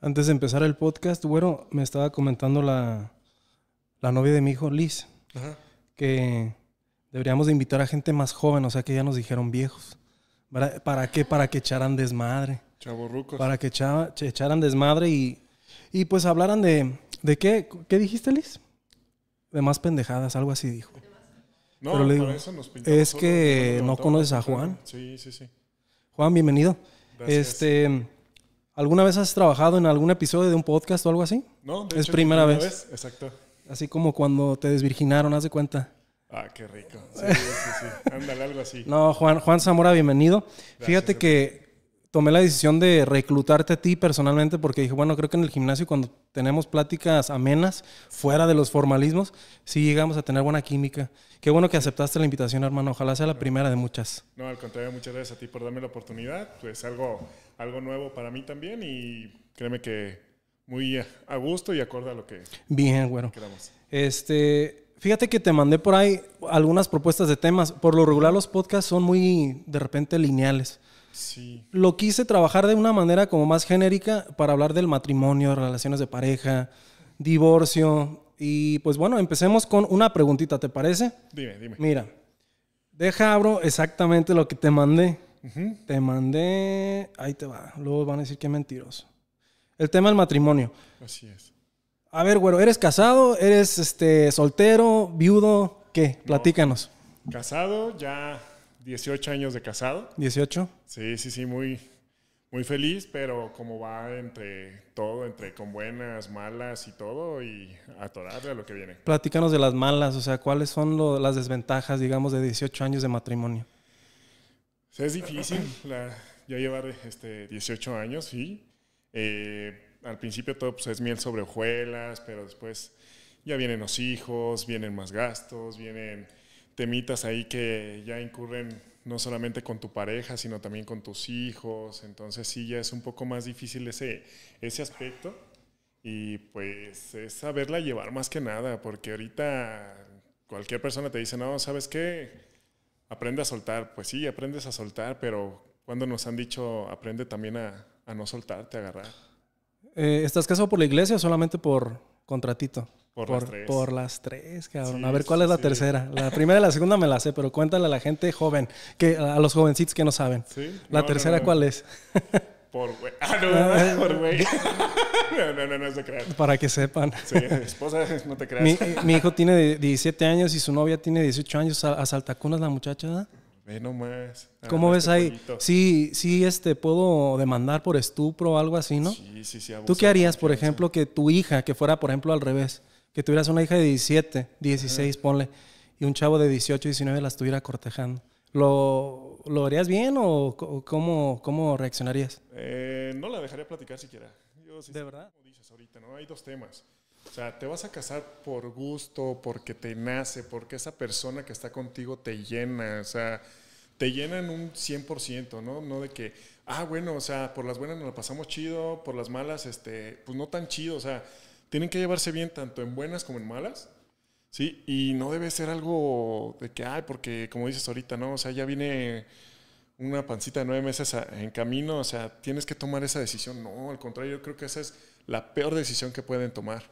Antes de empezar el podcast, bueno, me estaba comentando la, novia de mi hijo, Liz, que deberíamos de invitar a gente más joven, o sea que ya nos dijeron viejos. ¿Para, qué? Para que echaran desmadre. Chaborrucos. Para que echaran desmadre y, y pues hablaran de... ¿De qué? ¿Qué dijiste, Liz? De más pendejadas, algo así dijo. No, Pero eso nos es que no conoces a Juan. Sí, sí, sí. Juan, bienvenido. Gracias. Este... ¿Alguna vez has trabajado en algún episodio de un podcast o algo así? No, es primera, vez. Exacto. Así como cuando te desvirginaron, haz de cuenta. Ah, qué rico. Sí, sí, sí. Ándale, algo así. No, Juan, Juan Zamora, bienvenido. Fíjate que tomé la decisión de reclutarte a ti personalmente porque dije, bueno, creo que en el gimnasio cuando tenemos pláticas amenas, fuera de los formalismos, sí llegamos a tener buena química. Qué bueno que aceptaste la invitación, hermano. Ojalá sea la primera de muchas. No, al contrario, muchas gracias a ti por darme la oportunidad. Pues algo, algo nuevo para mí también y créeme que muy a gusto y acorde a lo que Bien, bueno. Este, fíjate que te mandé por ahí algunas propuestas de temas. Por lo regular los podcasts son muy de repente lineales. Lo quise trabajar de una manera como más genérica para hablar del matrimonio, relaciones de pareja, divorcio. Y pues bueno, empecemos con una preguntita, ¿te parece? Dime, dime. Mira, deja abro exactamente lo que te mandé. Te mandé. Ahí te va. Luego van a decir que mentiroso. El tema del matrimonio. Así es. A ver, güero, ¿eres casado? ¿Eres este, soltero? ¿Viudo? ¿Qué? Platícanos. Casado, ya 18 años de casado. ¿18? Sí, sí, sí, muy, muy feliz, pero como va entre todo, entre con buenas, malas y todo, y atorarle a lo que viene. Platícanos de las malas, o sea, ¿cuáles son lo, las desventajas, digamos, de 18 años de matrimonio? Es difícil ya llevar este, 18 años, sí. Eh, al principio todo pues, es miel sobre hojuelas, pero después ya vienen los hijos, vienen más gastos, vienen temitas ahí que ya incurren no solamente con tu pareja, sino también con tus hijos. Entonces sí, ya es un poco más difícil ese, ese aspecto. Y pues es saberla llevar más que nada, porque ahorita cualquier persona te dice, no, ¿sabes qué? Aprende a soltar. Pues sí, aprendes a soltar, pero cuando nos han dicho, aprende también a, no soltar, te agarrar. Eh, ¿Estás casado por la iglesia o solamente por contratito? Por, las tres. Por las tres, cabrón. a ver, ¿cuál es la tercera? La primera y la segunda me la sé, pero cuéntale a la gente joven, que a los jovencitos que no saben. ¿La tercera cuál es? Por güey. Ah, no, por güey. no, no, no, no se Para que sepan. Sí, esposa, no te creas. Mi, eh, hijo tiene 17 años y su novia tiene 18 años. A, a Saltacunas la muchacha, Ve nomás. Ah, ¿Cómo ves este ahí? Sí, sí, este, puedo demandar por estupro o algo así, ¿no? Sí, sí, sí. ¿Tú qué harías, por ejemplo, que tu hija, que fuera, por ejemplo, al revés? que tuvieras una hija de 17, 16, ponle, y un chavo de 18, 19 la estuviera cortejando. ¿Lo, lo harías bien o, cómo, cómo, reaccionarías? Eh, no la dejaría platicar siquiera. ¿De verdad? Como dices ahorita, ¿no? Hay dos temas. O sea, te vas a casar por gusto, porque te nace, porque esa persona que está contigo te llena, o sea, te llena en un 100%, ¿no? No de que, ah, bueno, o sea, por las buenas nos la pasamos chido, por las malas, este, pues no tan chido, o sea, tienen que llevarse bien tanto en buenas como en malas, ¿sí? Y no debe ser algo de que, ay, porque como dices ahorita, ¿no? O sea, ya viene una pancita de nueve meses en camino, o sea, tienes que tomar esa decisión. No, al contrario, yo creo que esa es la peor decisión que pueden tomar.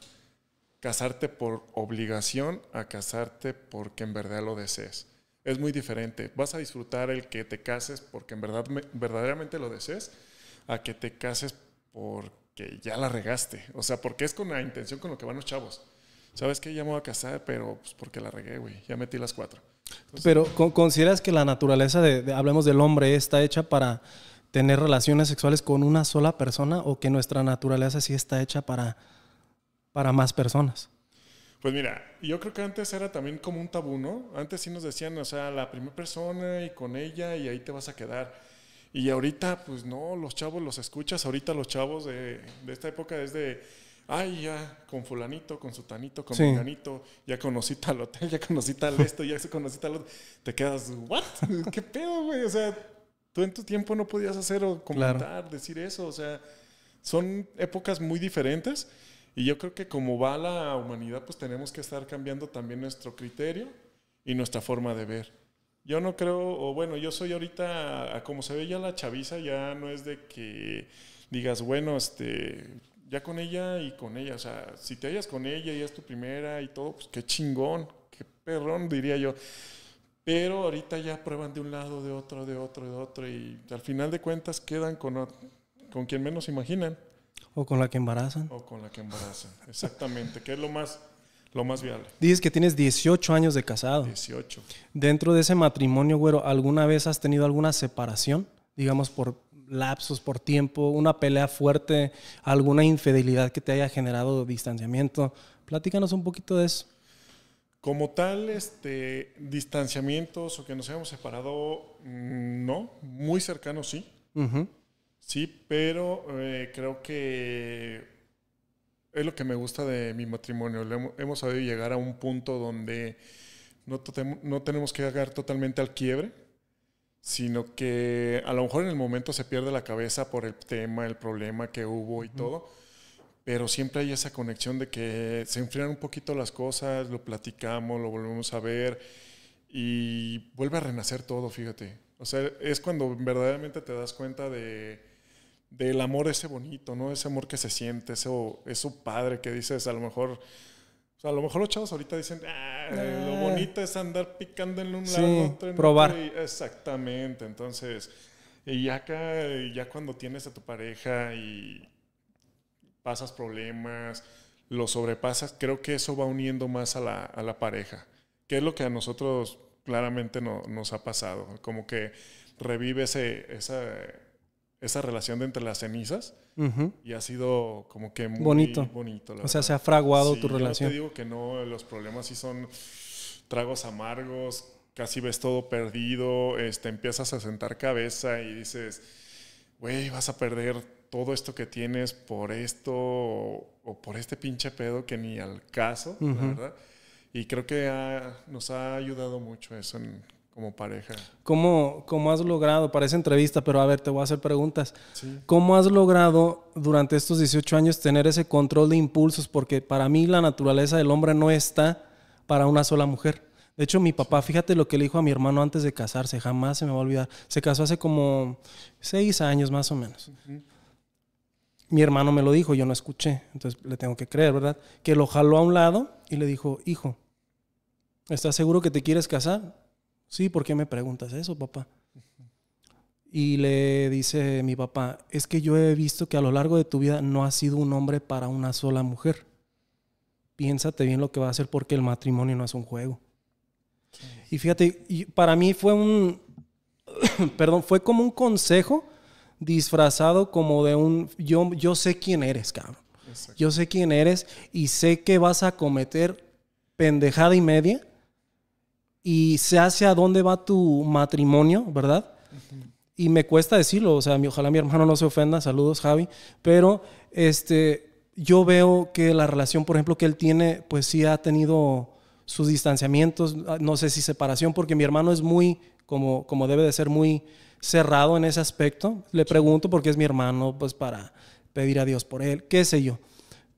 Casarte por obligación a casarte porque en verdad lo desees. Es muy diferente. Vas a disfrutar el que te cases porque en verdad verdaderamente lo desees a que te cases porque que ya la regaste. O sea, porque es con la intención con lo que van los chavos. ¿Sabes que Ya me voy a casar, pero pues porque la regué, güey. Ya metí las cuatro. pero ¿consideras que la naturaleza, de, hablemos del hombre, está hecha para tener relaciones sexuales con una sola persona o que nuestra naturaleza sí está hecha para, para más personas? Pues mira, yo creo que antes era también como un tabú, ¿no? Antes sí nos decían, o sea, la primera persona y con ella y ahí te vas a quedar y ahorita, pues no, los chavos los escuchas, ahorita los chavos de, esta época es de, ay, ya, con fulanito, con sutanito, con fulanito, ya conocí tal hotel, ya conocí tal esto, ya conocí tal otro. Te quedas, ¿what? ¿Qué pedo, güey? O sea, tú en tu tiempo no podías hacer o comentar, decir eso. O sea, son épocas muy diferentes y yo creo que como va la humanidad, pues tenemos que estar cambiando también nuestro criterio y nuestra forma de ver. Yo no creo, o bueno, yo soy ahorita, como se ve ya la chaviza, ya no es de que digas, bueno, este, ya con ella y con ella, o sea, si te hallas con ella y es tu primera y todo, pues qué chingón, qué perrón, diría yo. Pero ahorita ya prueban de un lado, de otro, de otro, de otro, y al final de cuentas quedan con, con quien menos imaginan. O con la que embarazan. O con la que embarazan, exactamente, que es lo más lo más viable. Dices que tienes 18 años de casado. 18. Dentro de ese matrimonio, güero, ¿alguna vez has tenido alguna separación? Digamos, por lapsos, por tiempo, una pelea fuerte, alguna infidelidad que te haya generado distanciamiento. Platícanos un poquito de eso. Como tal, este, distanciamientos o que nos hayamos separado, mm, no. Muy cercanos, sí. Sí, pero eh, creo que es lo que me gusta de mi matrimonio. hemos sabido llegar a un punto donde no, tenemos que llegar totalmente al quiebre, sino que a lo mejor en el momento se pierde la cabeza por el tema, el problema que hubo y todo, pero siempre hay esa conexión de que se enfrian un poquito las cosas, lo platicamos, lo volvemos a ver y vuelve a renacer todo, fíjate. O sea, es cuando verdaderamente te das cuenta de del amor ese bonito, ¿no? Ese amor que se siente, eso, su padre que dices, a lo mejor... O sea, a lo mejor los chavos ahorita dicen, ah, lo ah. bonito es andar picando en un lado, otro en probar. Otro exactamente, entonces, y acá, ya cuando tienes a tu pareja y pasas problemas, lo sobrepasas, creo que eso va uniendo más a la, pareja, que es lo que a nosotros claramente no, nos ha pasado, como que revive ese, esa esa relación de entre las cenizas y ha sido como que muy bonito. o sea, se ha fraguado tu relación. Yo te digo que no, los problemas sí son tragos amargos, casi ves todo perdido, este, empiezas a sentar cabeza y dices, güey, vas a perder todo esto que tienes por esto o, por este pinche pedo que ni al caso, la verdad. Y creo que nos ha ayudado mucho eso en como pareja. ¿Cómo, ¿Cómo has logrado, para esa entrevista, pero a ver, te voy a hacer preguntas. ¿Cómo has logrado durante estos 18 años tener ese control de impulsos? Porque para mí la naturaleza del hombre no está para una sola mujer. De hecho, mi papá, fíjate lo que le dijo a mi hermano antes de casarse, jamás se me va a olvidar. Se casó hace como seis años más o menos. Mi hermano me lo dijo, yo no escuché, entonces le tengo que creer, ¿verdad? Que lo jaló a un lado y le dijo, hijo, ¿estás seguro que te quieres casar? Sí, ¿por qué me preguntas eso, papá? Y le dice mi papá, es que yo he visto que a lo largo de tu vida no has sido un hombre para una sola mujer. Piénsate bien lo que va a hacer porque el matrimonio no es un juego. Y fíjate, para mí fue un, perdón, fue como un consejo disfrazado como de un, yo, yo sé quién eres, cabrón. Yo sé quién eres y sé que vas a cometer pendejada y media y se hace a dónde va tu matrimonio, ¿verdad? Y me cuesta decirlo, o sea, ojalá mi hermano no se ofenda, saludos Javi, pero este, yo veo que la relación, por ejemplo, que él tiene, pues sí ha tenido sus distanciamientos, ah, no sé si separación, porque mi hermano es muy, como, como debe de ser, muy cerrado en ese aspecto. Le pregunto porque es mi hermano, pues para pedir a Dios por él, qué sé yo.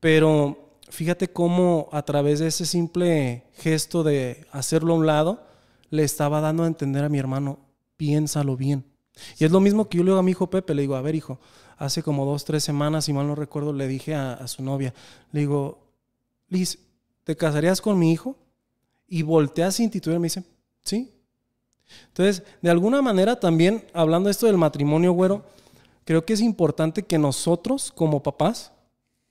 Pero fíjate cómo a través de ese simple gesto de hacerlo a un lado, le estaba dando a entender a mi hermano, piénsalo bien. Y es lo mismo que yo le digo a mi hijo Pepe, le digo, a ver hijo, hace como dos, tres semanas, si mal no recuerdo, le dije a, su novia, le digo, Liz, ¿te casarías con mi hijo? Y voltea sin titular y me dice, sí. Entonces, de alguna manera también, hablando esto del matrimonio, güero, creo que es importante que nosotros como papás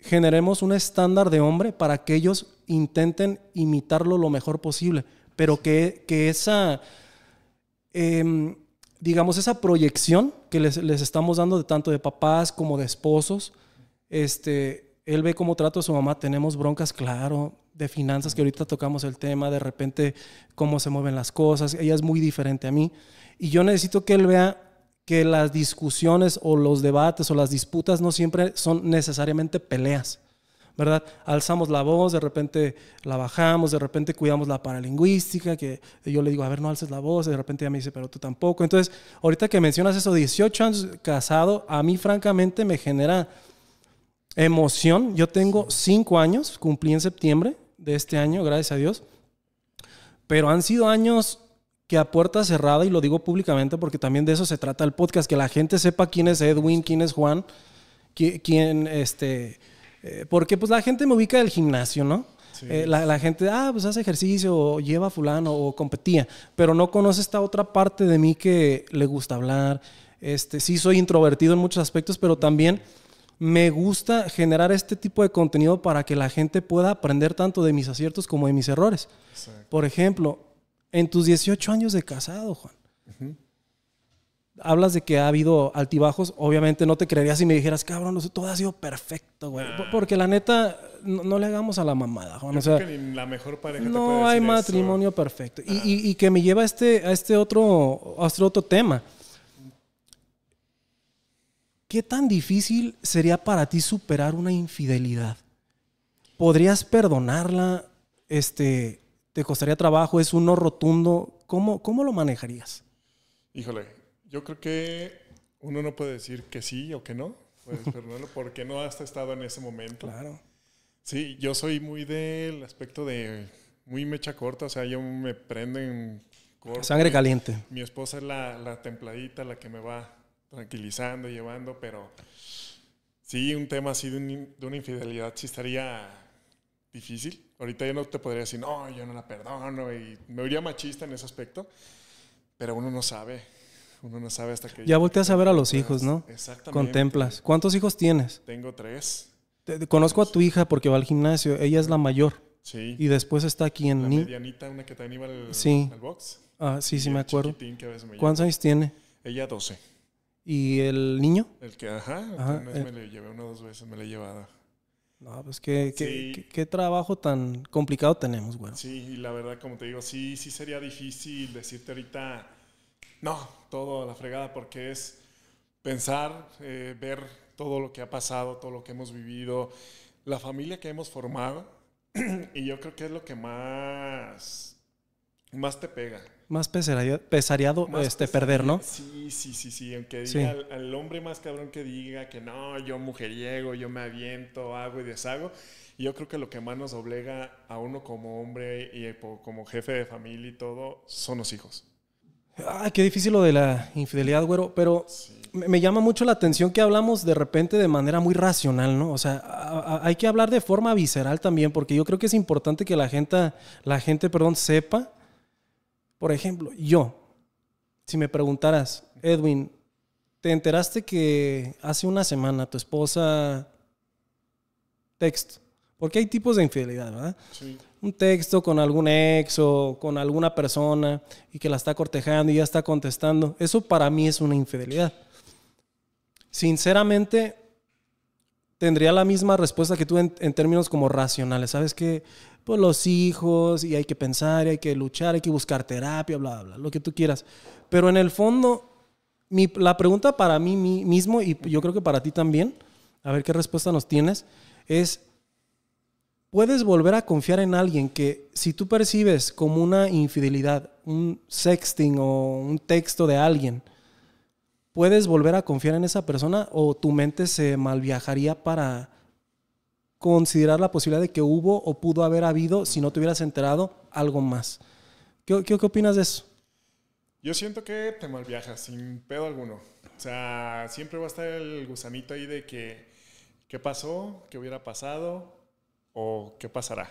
generemos un estándar de hombre para que ellos intenten imitarlo lo mejor posible, pero que, que esa, em, digamos, esa proyección que les, estamos dando de tanto de papás como de esposos, este, él ve cómo trato a su mamá, tenemos broncas, claro, de finanzas, que ahorita tocamos el tema, de repente cómo se mueven las cosas, ella es muy diferente a mí, y yo necesito que él vea que las discusiones o los debates o las disputas no siempre son necesariamente peleas, ¿verdad? Alzamos la voz, de repente la bajamos, de repente cuidamos la paralingüística, que yo le digo, a ver, no alces la voz, y de repente ella me dice, pero tú tampoco. Entonces, ahorita que mencionas eso, 18 años casado, a mí francamente me genera emoción. Yo tengo 5 años, cumplí en septiembre de este año, gracias a Dios, pero han sido años que a puerta cerrada, y lo digo públicamente porque también de eso se trata el podcast, que la gente sepa quién es Edwin, quién es Juan, quién, este, eh, porque pues la gente me ubica del gimnasio, ¿no? Eh, la, gente, ah, pues hace ejercicio, o lleva fulano, o competía, pero no conoce esta otra parte de mí que le gusta hablar. Este, sí, soy introvertido en muchos aspectos, pero también me gusta generar este tipo de contenido para que la gente pueda aprender tanto de mis aciertos como de mis errores. Por ejemplo, en tus 18 años de casado, Juan. Hablas de que ha habido altibajos. Obviamente no te creería si me dijeras, cabrón, todo ha sido perfecto, güey. Ah. Porque la neta, no, le hagamos a la mamada, Juan. o que ni la mejor pareja no te puede hay matrimonio perfecto. Ah. Y, que me lleva este, a este otro, a este otro tema. ¿Qué tan difícil sería para ti superar una infidelidad? ¿Podrías perdonarla? Este, te costaría trabajo, es uno rotundo. ¿Cómo, cómo lo manejarías? Híjole, yo creo que uno no puede decir que sí o que no, pues, porque no has estado en ese momento. Claro. Sí, yo soy muy del aspecto de muy mecha corta, o sea, yo me en corto. Sangre caliente. Mi, esposa es la, templadita, la que me va tranquilizando, llevando, pero sí, un tema así de, de una infidelidad sí estaría difícil. Ahorita ya no te podría decir, no, yo no la perdono y me vería machista en ese aspecto, pero uno no sabe. Uno no sabe hasta que... Ya volteas a ver a los hijos, ¿no? Exactamente. Contemplas. ¿Cuántos hijos tienes? Tengo tres. Te, conozco a tu hija porque va al gimnasio. Ella es la mayor. Sí. Y después está aquí en... La medianita, una que también iba al, sí. box. Ah, sí, sí, me acuerdo. Me ¿Cuántos años tiene? Ella 12. ¿Y el niño? El que, ajá, vez eh. me lo llevé una o dos veces, me lo he llevado. No, pues qué, qué, qué, trabajo tan complicado tenemos, güey. Sí, y la verdad, como te digo, sí, sí sería difícil decirte ahorita, no, todo la fregada, porque es pensar, eh, ver todo lo que ha pasado, todo lo que hemos vivido, la familia que hemos formado, y yo creo que es lo que más, más te pega, más pesariado, este, perder, ¿no? Sí, sí, sí, sí. Aunque diga el Al, hombre más cabrón que diga que no, yo mujeriego, yo me aviento, hago y deshago. yo creo que lo que más nos obliga a uno como hombre y eh, como jefe de familia y todo son los hijos. Ah, qué difícil lo de la infidelidad, güero. Pero me, llama mucho la atención que hablamos de repente de manera muy racional, ¿no? O sea, hay que hablar de forma visceral también, porque yo creo que es importante que la gente, la gente, perdón, sepa por ejemplo, yo, si me preguntaras, Edwin, ¿te enteraste que hace una semana tu esposa text? Porque hay tipos de infidelidad, ¿verdad? Sí. Un texto con algún ex o con alguna persona y que la está cortejando y ya está contestando. Eso para mí es una infidelidad. Sinceramente, tendría la misma respuesta que tú en, términos como racionales. Sabes que pues los hijos y hay que pensar, y hay que luchar, hay que buscar terapia, bla, bla, bla, lo que tú quieras. Pero en el fondo, la pregunta para mí mismo y yo creo que para ti también, a ver qué respuesta nos tienes, es, ¿puedes volver a confiar en alguien que si tú percibes como una infidelidad, un sexting o un texto de alguien, ¿puedes volver a confiar en esa persona o tu mente se malviajaría para considerar la posibilidad de que hubo o pudo haber habido, si no te hubieras enterado, algo más? ¿Qué, opinas de eso? Yo siento que te malviajas, sin pedo alguno. O sea, siempre va a estar el gusanito ahí de que qué pasó, qué hubiera pasado o qué pasará.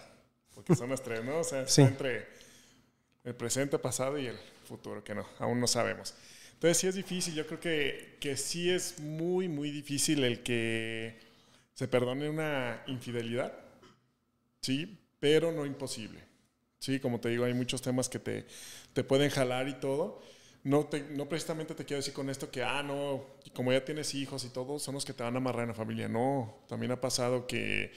Porque son las tres, ¿no? O sea, entre el presente, pasado y el futuro, que no, aún no sabemos. Entonces sí es difícil, yo creo que, que sí es muy, muy difícil el que se perdone una infidelidad, sí, pero no imposible. Sí, como te digo, hay muchos temas que te, te pueden jalar y todo. No, te, no precisamente te quiero decir con esto que, ah, no, como ya tienes hijos y todo, son los que te van a amarrar en la familia. No, también ha pasado que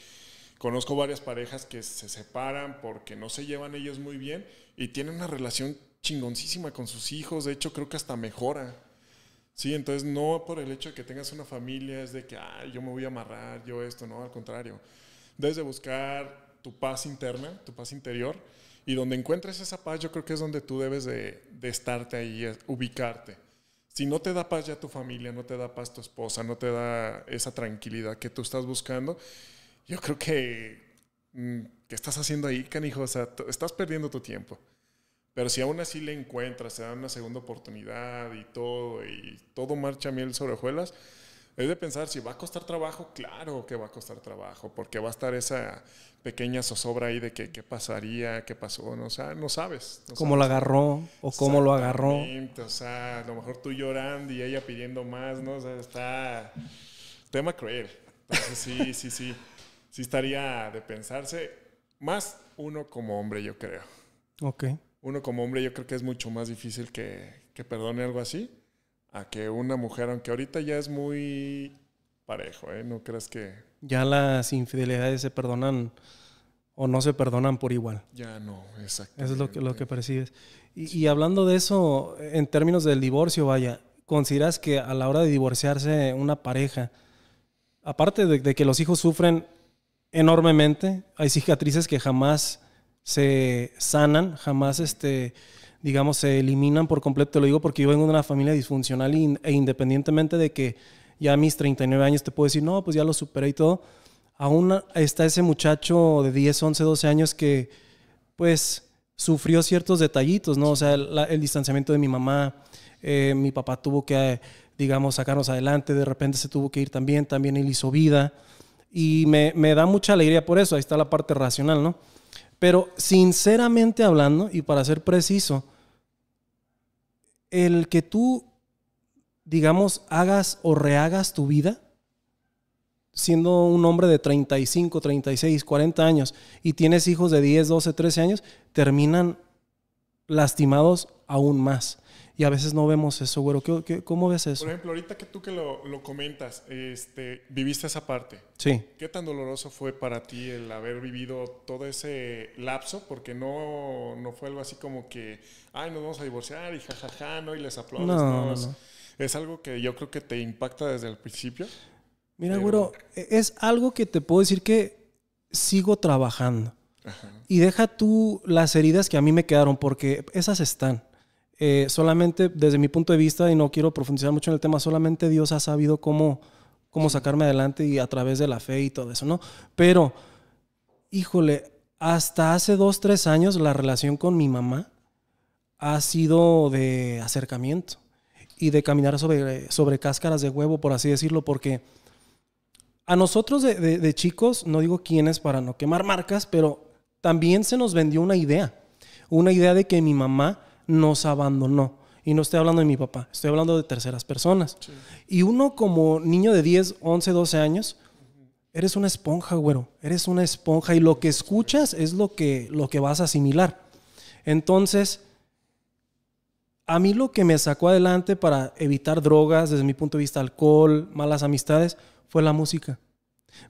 conozco varias parejas que se separan porque no se llevan ellos muy bien y tienen una relación chingoncísima con sus hijos, de hecho creo que hasta mejora. Sí, entonces no por el hecho de que tengas una familia es de que, ah, yo me voy a amarrar, yo esto, no, al contrario. debes de buscar tu paz interna, tu paz interior, y donde encuentres esa paz, yo creo que es donde tú debes de, de estarte ahí, eh, ubicarte. Si no te da paz ya tu familia, no te da paz tu esposa, no te da esa tranquilidad que tú estás buscando, yo creo que, mm, ¿qué estás haciendo ahí, canijo? O sea, estás perdiendo tu tiempo. Pero si aún así le encuentras, se dan una segunda oportunidad y todo, y todo marcha miel sobre hojuelas, es de pensar si va a costar trabajo, claro que va a costar trabajo, porque va a estar esa pequeña zozobra ahí de qué pasaría, qué pasó, no, o no sabes. ¿Cómo lo agarró o cómo lo agarró? O sea, a lo mejor tú llorando y ella pidiendo más, ¿no? O sea, está tema cruel. sí, sí, sí, sí estaría de pensarse más uno como hombre, yo creo. Ok uno como hombre yo creo que es mucho más difícil que, perdone algo así a que una mujer, aunque ahorita ya es muy parejo, ¿eh? No creas que... Ya las infidelidades se perdonan o no se perdonan por igual. Ya no, exacto. Eso es lo que, lo que percibes. Y, hablando de eso, en términos del divorcio, vaya, ¿consideras que a la hora de divorciarse una pareja, aparte de que los hijos sufren enormemente, hay cicatrices que jamás se sanan, jamás este, digamos, se eliminan por completo. Te lo digo porque yo vengo de una familia disfuncional e independientemente de que ya a mis 39 años te puedo decir, no, pues ya lo superé y todo, aún está ese muchacho de 10, 11, 12 años que pues sufrió ciertos detallitos, ¿no? O sea, el, distanciamiento de mi mamá, eh, mi papá tuvo que, digamos, sacarnos adelante, de repente se tuvo que ir también, también él hizo vida y me, me da mucha alegría por eso, ahí está la parte racional, ¿no? Pero sinceramente hablando, y para ser preciso, el que tú, digamos, hagas o rehagas tu vida, siendo un hombre de 35, 36, 40 años y tienes hijos de 10, 12, 13 años, terminan lastimados aún más. Y a veces no vemos eso, güero. ¿Qué, cómo ves eso? Por ejemplo, ahorita que tú que lo, comentas, este, viviste esa parte. Sí. ¿Qué tan doloroso fue para ti el haber vivido todo ese lapso? Porque no, fue algo así como que, ay, nos vamos a divorciar y jajaja, no, y les aplaudes. No, no, Es algo que yo creo que te impacta desde el principio. Mira, güero, e, es algo que te puedo decir que sigo trabajando. Y deja tú las heridas que a mí me quedaron, porque esas están. Eh, solamente desde mi punto de vista, y no quiero profundizar mucho en el tema, solamente Dios ha sabido cómo, cómo sacarme adelante y a través de la fe y todo eso, ¿no? Pero, híjole, hasta hace dos, tres años la relación con mi mamá ha sido de acercamiento y de caminar sobre, sobre cáscaras de huevo, por así decirlo, porque a nosotros de chicos, no digo quiénes para no quemar marcas, pero también se nos vendió una idea, una idea de que mi mamá nos abandonó. Y no estoy hablando de mi papá, estoy hablando de terceras personas. Y uno como niño de 10, 11, 12 años, eres una esponja, güero, eres una esponja y lo que escuchas es lo que, lo que vas a asimilar. Entonces, a mí lo que me sacó adelante para evitar drogas, desde mi punto de vista alcohol, malas amistades, fue la música.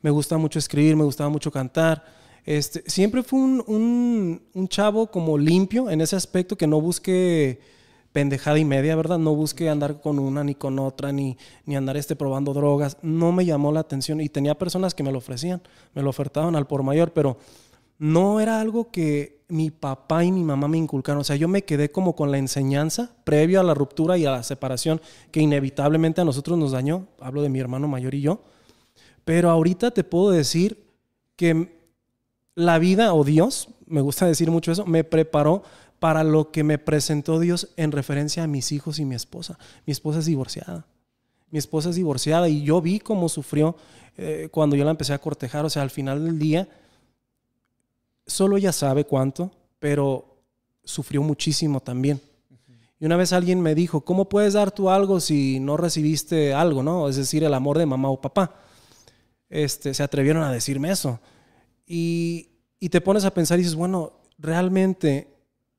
Me gusta mucho escribir, me gustaba mucho cantar este, siempre fue un, chavo como limpio en ese aspecto que no busque pendejada y media, ¿verdad? No busque andar con una ni con otra, ni, ni andar este probando drogas. No me llamó la atención y tenía personas que me lo ofrecían, me lo ofertaban al por mayor, pero no era algo que mi papá y mi mamá me inculcaron. O sea, yo me quedé como con la enseñanza previo a la ruptura y a la separación que inevitablemente a nosotros nos dañó. Hablo de mi hermano mayor y yo. Pero ahorita te puedo decir que la vida o Dios, me gusta decir mucho eso, me preparó para lo que me presentó Dios en referencia a mis hijos y mi esposa. Mi esposa es divorciada. Mi esposa es divorciada y yo vi cómo sufrió eh, cuando yo la empecé a cortejar. O sea, al final del día, solo ella sabe cuánto, pero sufrió muchísimo también. Y una vez alguien me dijo, ¿cómo puedes dar tú algo si no recibiste algo, no? Es decir, el amor de mamá o papá. Este, se atrevieron a decirme eso. Y, te pones a pensar y dices, bueno, realmente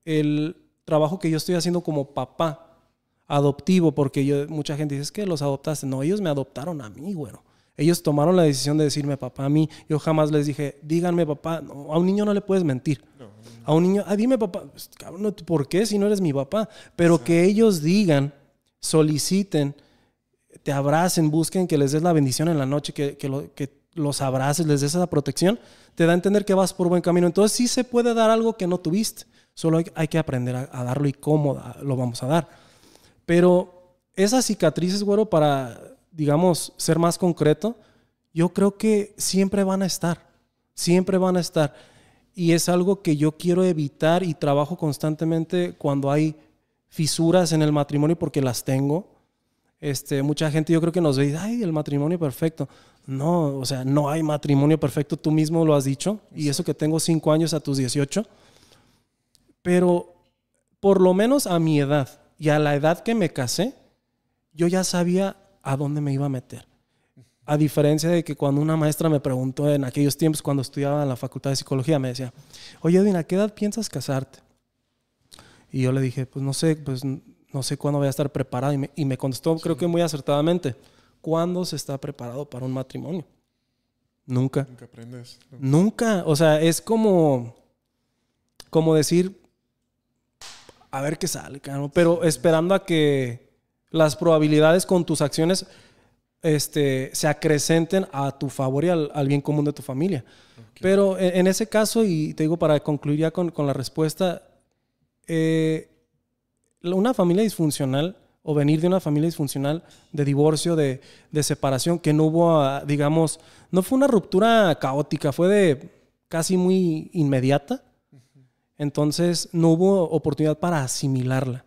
el trabajo que yo estoy haciendo como papá adoptivo, porque yo, mucha gente dice, es que los adoptaste. No, ellos me adoptaron a mí, bueno Ellos tomaron la decisión de decirme papá a mí. Yo jamás les dije, díganme papá. a un niño no le puedes mentir. A un niño, ah, dime papá. Pues, ¿por qué si no eres mi papá? Pero que ellos digan, soliciten, te abracen, busquen que les des la bendición en la noche, que, que, lo, que los abraces, les des esa protección, te da a entender que vas por buen camino. Entonces sí se puede dar algo que no tuviste, solo hay, que aprender a, darlo y cómo lo vamos a dar. Pero esas cicatrices, güero, para, digamos, ser más concreto, yo creo que siempre van a estar, siempre van a estar. Y es algo que yo quiero evitar y trabajo constantemente cuando hay fisuras en el matrimonio porque las tengo. Este, mucha gente yo creo que nos ve ay, el matrimonio perfecto. No, o sea, no hay matrimonio perfecto, tú mismo lo has dicho, y eso que tengo cinco años a tus 18, pero por lo menos a mi edad y a la edad que me casé, yo ya sabía a dónde me iba a meter. A diferencia de que cuando una maestra me preguntó en aquellos tiempos, cuando estudiaba en la Facultad de Psicología, me decía, oye Edwin, ¿a qué edad piensas casarte? Y yo le dije, pues no sé, pues no sé cuándo voy a estar preparado. Y me, contestó, creo que muy acertadamente, cuándo se está preparado para un matrimonio. Nunca. Nunca aprendes. Nunca. O sea, es como, como decir, a ver qué sale, pero esperando a que las probabilidades con tus acciones este, se acrecenten a tu favor y al, bien común de tu familia. Pero en, ese caso, y te digo para concluir ya con, la respuesta, eh, una familia disfuncional o venir de una familia disfuncional, de divorcio, de, separación, que no hubo, ah, digamos, no fue una ruptura caótica, fue de casi muy inmediata. Entonces no hubo oportunidad para asimilarla.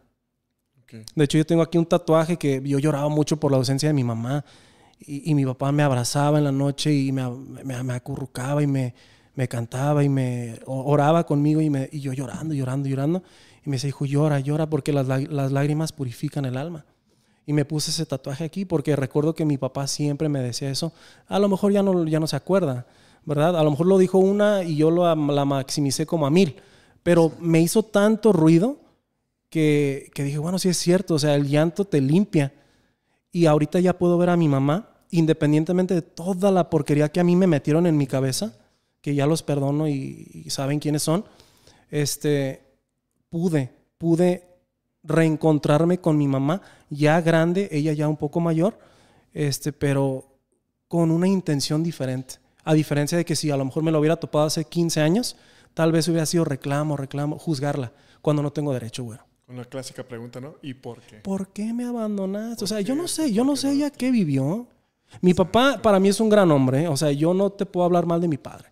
De hecho, yo tengo aquí un tatuaje que yo lloraba mucho por la ausencia de mi mamá. Y, mi papá me abrazaba en la noche y me, acurrucaba y me, cantaba y me oraba conmigo y, y yo llorando, llorando, llorando. Y me dice, llora, llora porque las, lágrimas purifican el alma. Y me puse ese tatuaje aquí porque recuerdo que mi papá siempre me decía eso. A lo mejor ya no, ya no se acuerda, ¿verdad? A lo mejor lo dijo una y yo lo, la maximicé como a mil. Pero me hizo tanto ruido que, que dije, bueno, sí es cierto, o sea, el llanto te limpia. Y ahorita ya puedo ver a mi mamá, independientemente de toda la porquería que a mí me metieron en mi cabeza, que ya los perdono y, y saben quiénes son. Este, pude, pude reencontrarme con mi mamá, ya grande, ella ya un poco mayor, este, pero con una intención diferente. A diferencia de que si a lo mejor me lo hubiera topado hace 15 años, tal vez hubiera sido reclamo, reclamo, juzgarla, cuando no tengo derecho, güey. Una clásica pregunta, ¿no? ¿Y por qué? ¿Por qué me abandonaste? O sea, yo no sé, yo no sé ella qué vivió. Mi papá para mí es un gran hombre, o sea, yo no te puedo hablar mal de mi padre.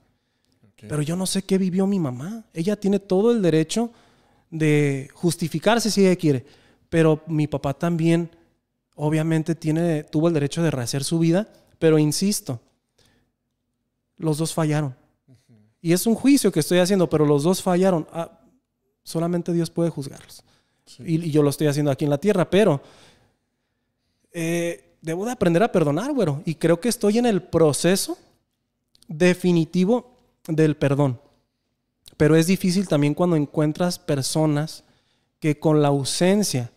Pero yo no sé qué vivió mi mamá. Ella tiene todo el derecho de justificarse si ella quiere, pero mi papá también obviamente tiene, tuvo el derecho de rehacer su vida, pero insisto, los dos fallaron. Y es un juicio que estoy haciendo, pero los dos fallaron. Ah, solamente Dios puede juzgarlos. Y, yo lo estoy haciendo aquí en la tierra, pero eh, debo de aprender a perdonar, güero. Y creo que estoy en el proceso definitivo del perdón pero es difícil también cuando encuentras personas que con la ausencia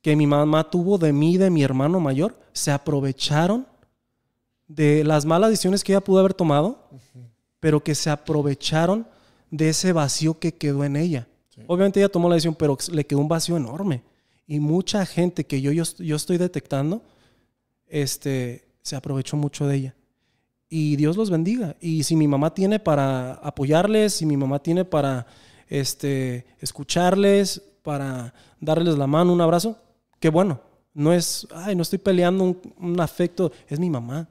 que mi mamá tuvo de mí, de mi hermano mayor, se aprovecharon de las malas decisiones que ella pudo haber tomado, pero que se aprovecharon de ese vacío que quedó en ella. Obviamente ella tomó la decisión, pero le quedó un vacío enorme. Y mucha gente que yo, yo, yo estoy detectando, este, se aprovechó mucho de ella y Dios los bendiga. Y si mi mamá tiene para apoyarles, si mi mamá tiene para este, escucharles, para darles la mano, un abrazo, qué bueno. No es, ay, no estoy peleando un, afecto, es mi mamá.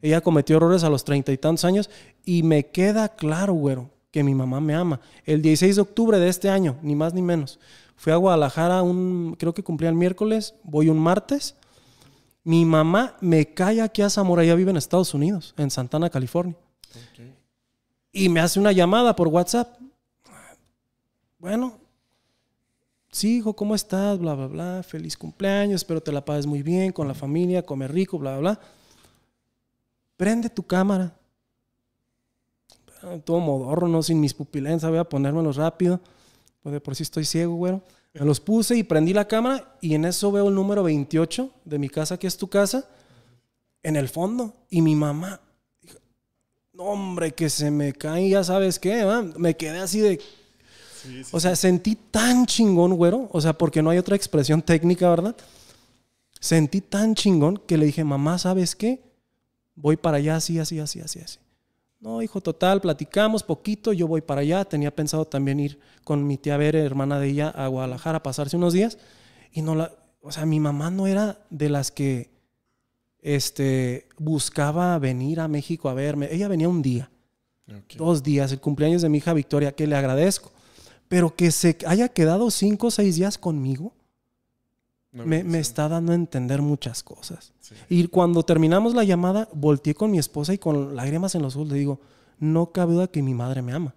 Ella cometió errores a los treinta y tantos años y me queda claro, güero, que mi mamá me ama. El 16 de octubre de este año, ni más ni menos, fui a Guadalajara, un, creo que cumplí el miércoles, voy un martes mi mamá me cae aquí a Zamora, ella vive en Estados Unidos, en Santana, California. Y me hace una llamada por WhatsApp. Bueno, sí, hijo, ¿cómo estás? Bla, bla, bla, feliz cumpleaños, espero te la pases muy bien con la familia, come rico, bla, bla, bla. Prende tu cámara. Ah, todo modorro, no sin mis pupilenzas, voy a ponérmelos rápido. Pues de por si estoy ciego, güero. Me los puse y prendí la cámara y en eso veo el número 28 de mi casa, que es tu casa, en el fondo. Y mi mamá, no hombre, que se me cae, ya sabes qué, me quedé así de... o sea, sentí tan chingón, güero, o sea, porque no hay otra expresión técnica, ¿verdad? Sentí tan chingón que le dije, mamá, ¿sabes qué? Voy para allá, así, así, así, así, así. No, hijo, total, platicamos poquito, yo voy para allá, tenía pensado también ir con mi tía Vera, hermana de ella, a Guadalajara a pasarse unos días, y no la, o sea, mi mamá no era de las que este, buscaba venir a México a verme, ella venía un día, dos días, el cumpleaños de mi hija Victoria, que le agradezco, pero que se haya quedado cinco o seis días conmigo, me, está dando a entender muchas cosas. Y cuando terminamos la llamada, volteé con mi esposa y con lágrimas en los ojos le digo, no cabe duda que mi madre me ama.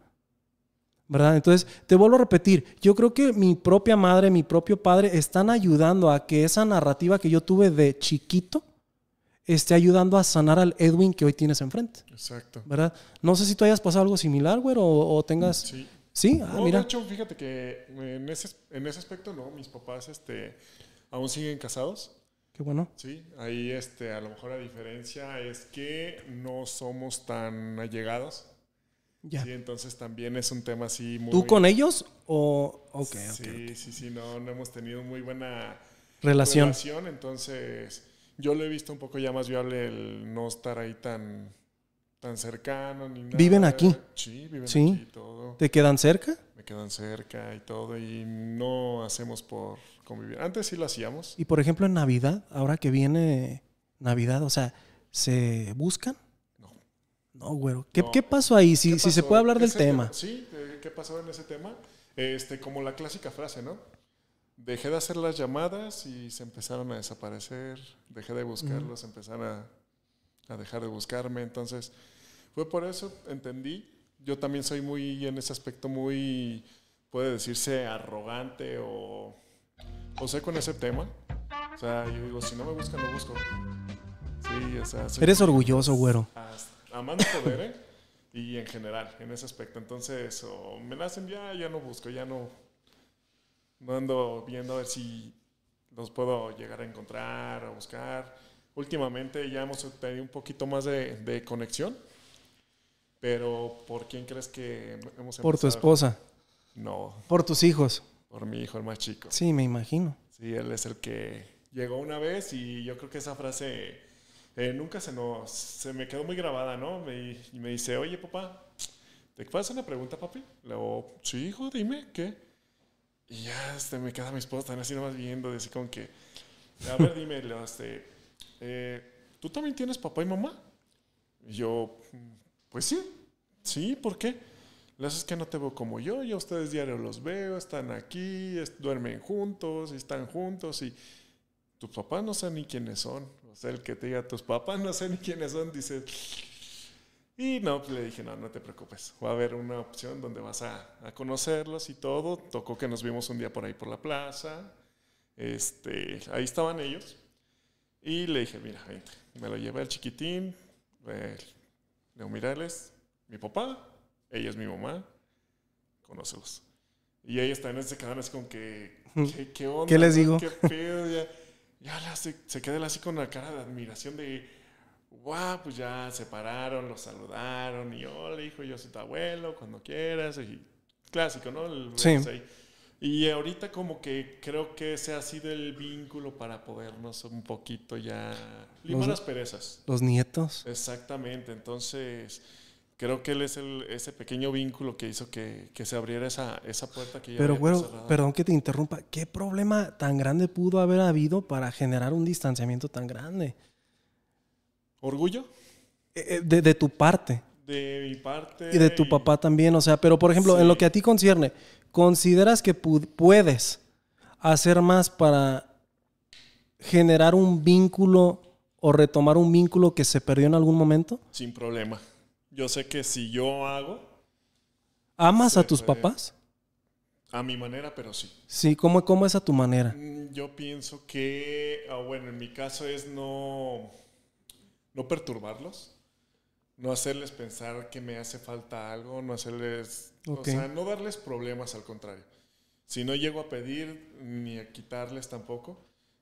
¿Verdad? Entonces, te vuelvo a repetir, yo creo que mi propia madre, mi propio padre están ayudando a que esa narrativa que yo tuve de chiquito esté ayudando a sanar al Edwin que hoy tienes enfrente. Exacto. ¿Verdad? No sé si tú hayas pasado algo similar, güey, o, tengas... Sí. Sí, ah, mira. De hecho, fíjate que en ese, en ese aspecto, no, mis papás, este aún siguen casados. Qué bueno. Sí, ahí este, a lo mejor la diferencia es que no somos tan allegados. Ya. Sí, entonces también es un tema así muy... ¿Tú con ellos o...? Okay, sí, okay, sí, sí, no, no hemos tenido muy buena relación. relación. Entonces yo lo he visto un poco ya más viable el no estar ahí tan, tan cercano ni nada. ¿Viven aquí? Sí, viven aquí y todo. ¿Te quedan cerca? Me quedan cerca y todo y no hacemos por convivir. Antes sí lo hacíamos. Y por ejemplo en Navidad, ahora que viene Navidad, o sea, ¿se buscan? No. No, güero. ¿Qué, pasó ahí? Si, se puede hablar del tema. Sí, eh, ¿qué pasó en ese tema? Este, como la clásica frase, ¿no? Dejé de hacer las llamadas y se empezaron a desaparecer, dejé de buscarlos, empezaron a dejar de buscarme, entonces fue por eso, entendí. Yo también soy muy, en ese aspecto, muy, puede decirse, arrogante o sea, con ese tema. O sea, yo digo, si no me buscan, no busco. Sí, o sea, Eres orgulloso, güero. Amando poder, ¿eh? y en general, en ese aspecto. Entonces, o me la hacen ya, ya no busco, ya no, no ando viendo a ver si los puedo llegar a encontrar, a buscar. Últimamente ya hemos tenido un poquito más de, de conexión, pero ¿por quién crees que hemos empezado? Por tu esposa. No. Por tus hijos por mi hijo el más chico. Sí, me imagino. Sí, él es el que llegó una vez y yo creo que esa frase eh, nunca se, nos, se me quedó muy grabada, ¿no? y me dice, oye papá, ¿te puedo hacer una pregunta, papi? Le digo, sí, hijo, dime, ¿qué? Y ya este, me queda mi esposa así nomás viendo, así como que, a ver, dime, este, eh, ¿tú también tienes papá y mamá? Y yo, pues sí, sí, ¿por qué? las es que no te veo como yo, yo ustedes diario los veo, están aquí, duermen juntos, y están juntos y tus papás no sé ni quiénes son. O sea, el que te diga tus papás no sé ni quiénes son, dice... Y no, pues, le dije, no, no te preocupes, va a haber una opción donde vas a, conocerlos y todo. Tocó que nos vimos un día por ahí por la plaza, este, ahí estaban ellos. Y le dije, mira, gente, me lo llevé el chiquitín, Ve, eh, Leo Mirales, mi papá, ella es mi mamá, conócelos. Y ella está en ese canal, es como que, ¿qué, qué onda? ¿Qué les digo? ¿Qué pedo? Ya, se, se, queda así con la cara de admiración de, wow, pues ya se pararon, los saludaron y hola, oh, hijo, yo soy tu abuelo, cuando quieras. clásico, ¿no? sí. Y ahorita como que creo que ese ha sido el vínculo para podernos un poquito ya limar las perezas. Los nietos. Exactamente, entonces creo que él es ese pequeño vínculo que hizo que, se abriera esa, esa, puerta que ya Pero, bueno, perdón que te interrumpa. ¿Qué problema tan grande pudo haber habido para generar un distanciamiento tan grande? ¿Orgullo? Eh, eh, de, tu parte. De mi parte. Y de tu papá también. O sea, pero por ejemplo, en lo que a ti concierne, ¿consideras que puedes hacer más para generar un vínculo o retomar un vínculo que se perdió en algún momento? Sin problema yo sé que si yo hago... ¿Amas a tus papás? A mi manera, pero sí. Sí, ¿cómo, es a tu manera? Mm, yo pienso que, ah, bueno, en mi caso es no, no perturbarlos, no hacerles pensar que me hace falta algo, no hacerles, o sea, no darles problemas, al contrario. Si no llego a pedir ni a quitarles tampoco,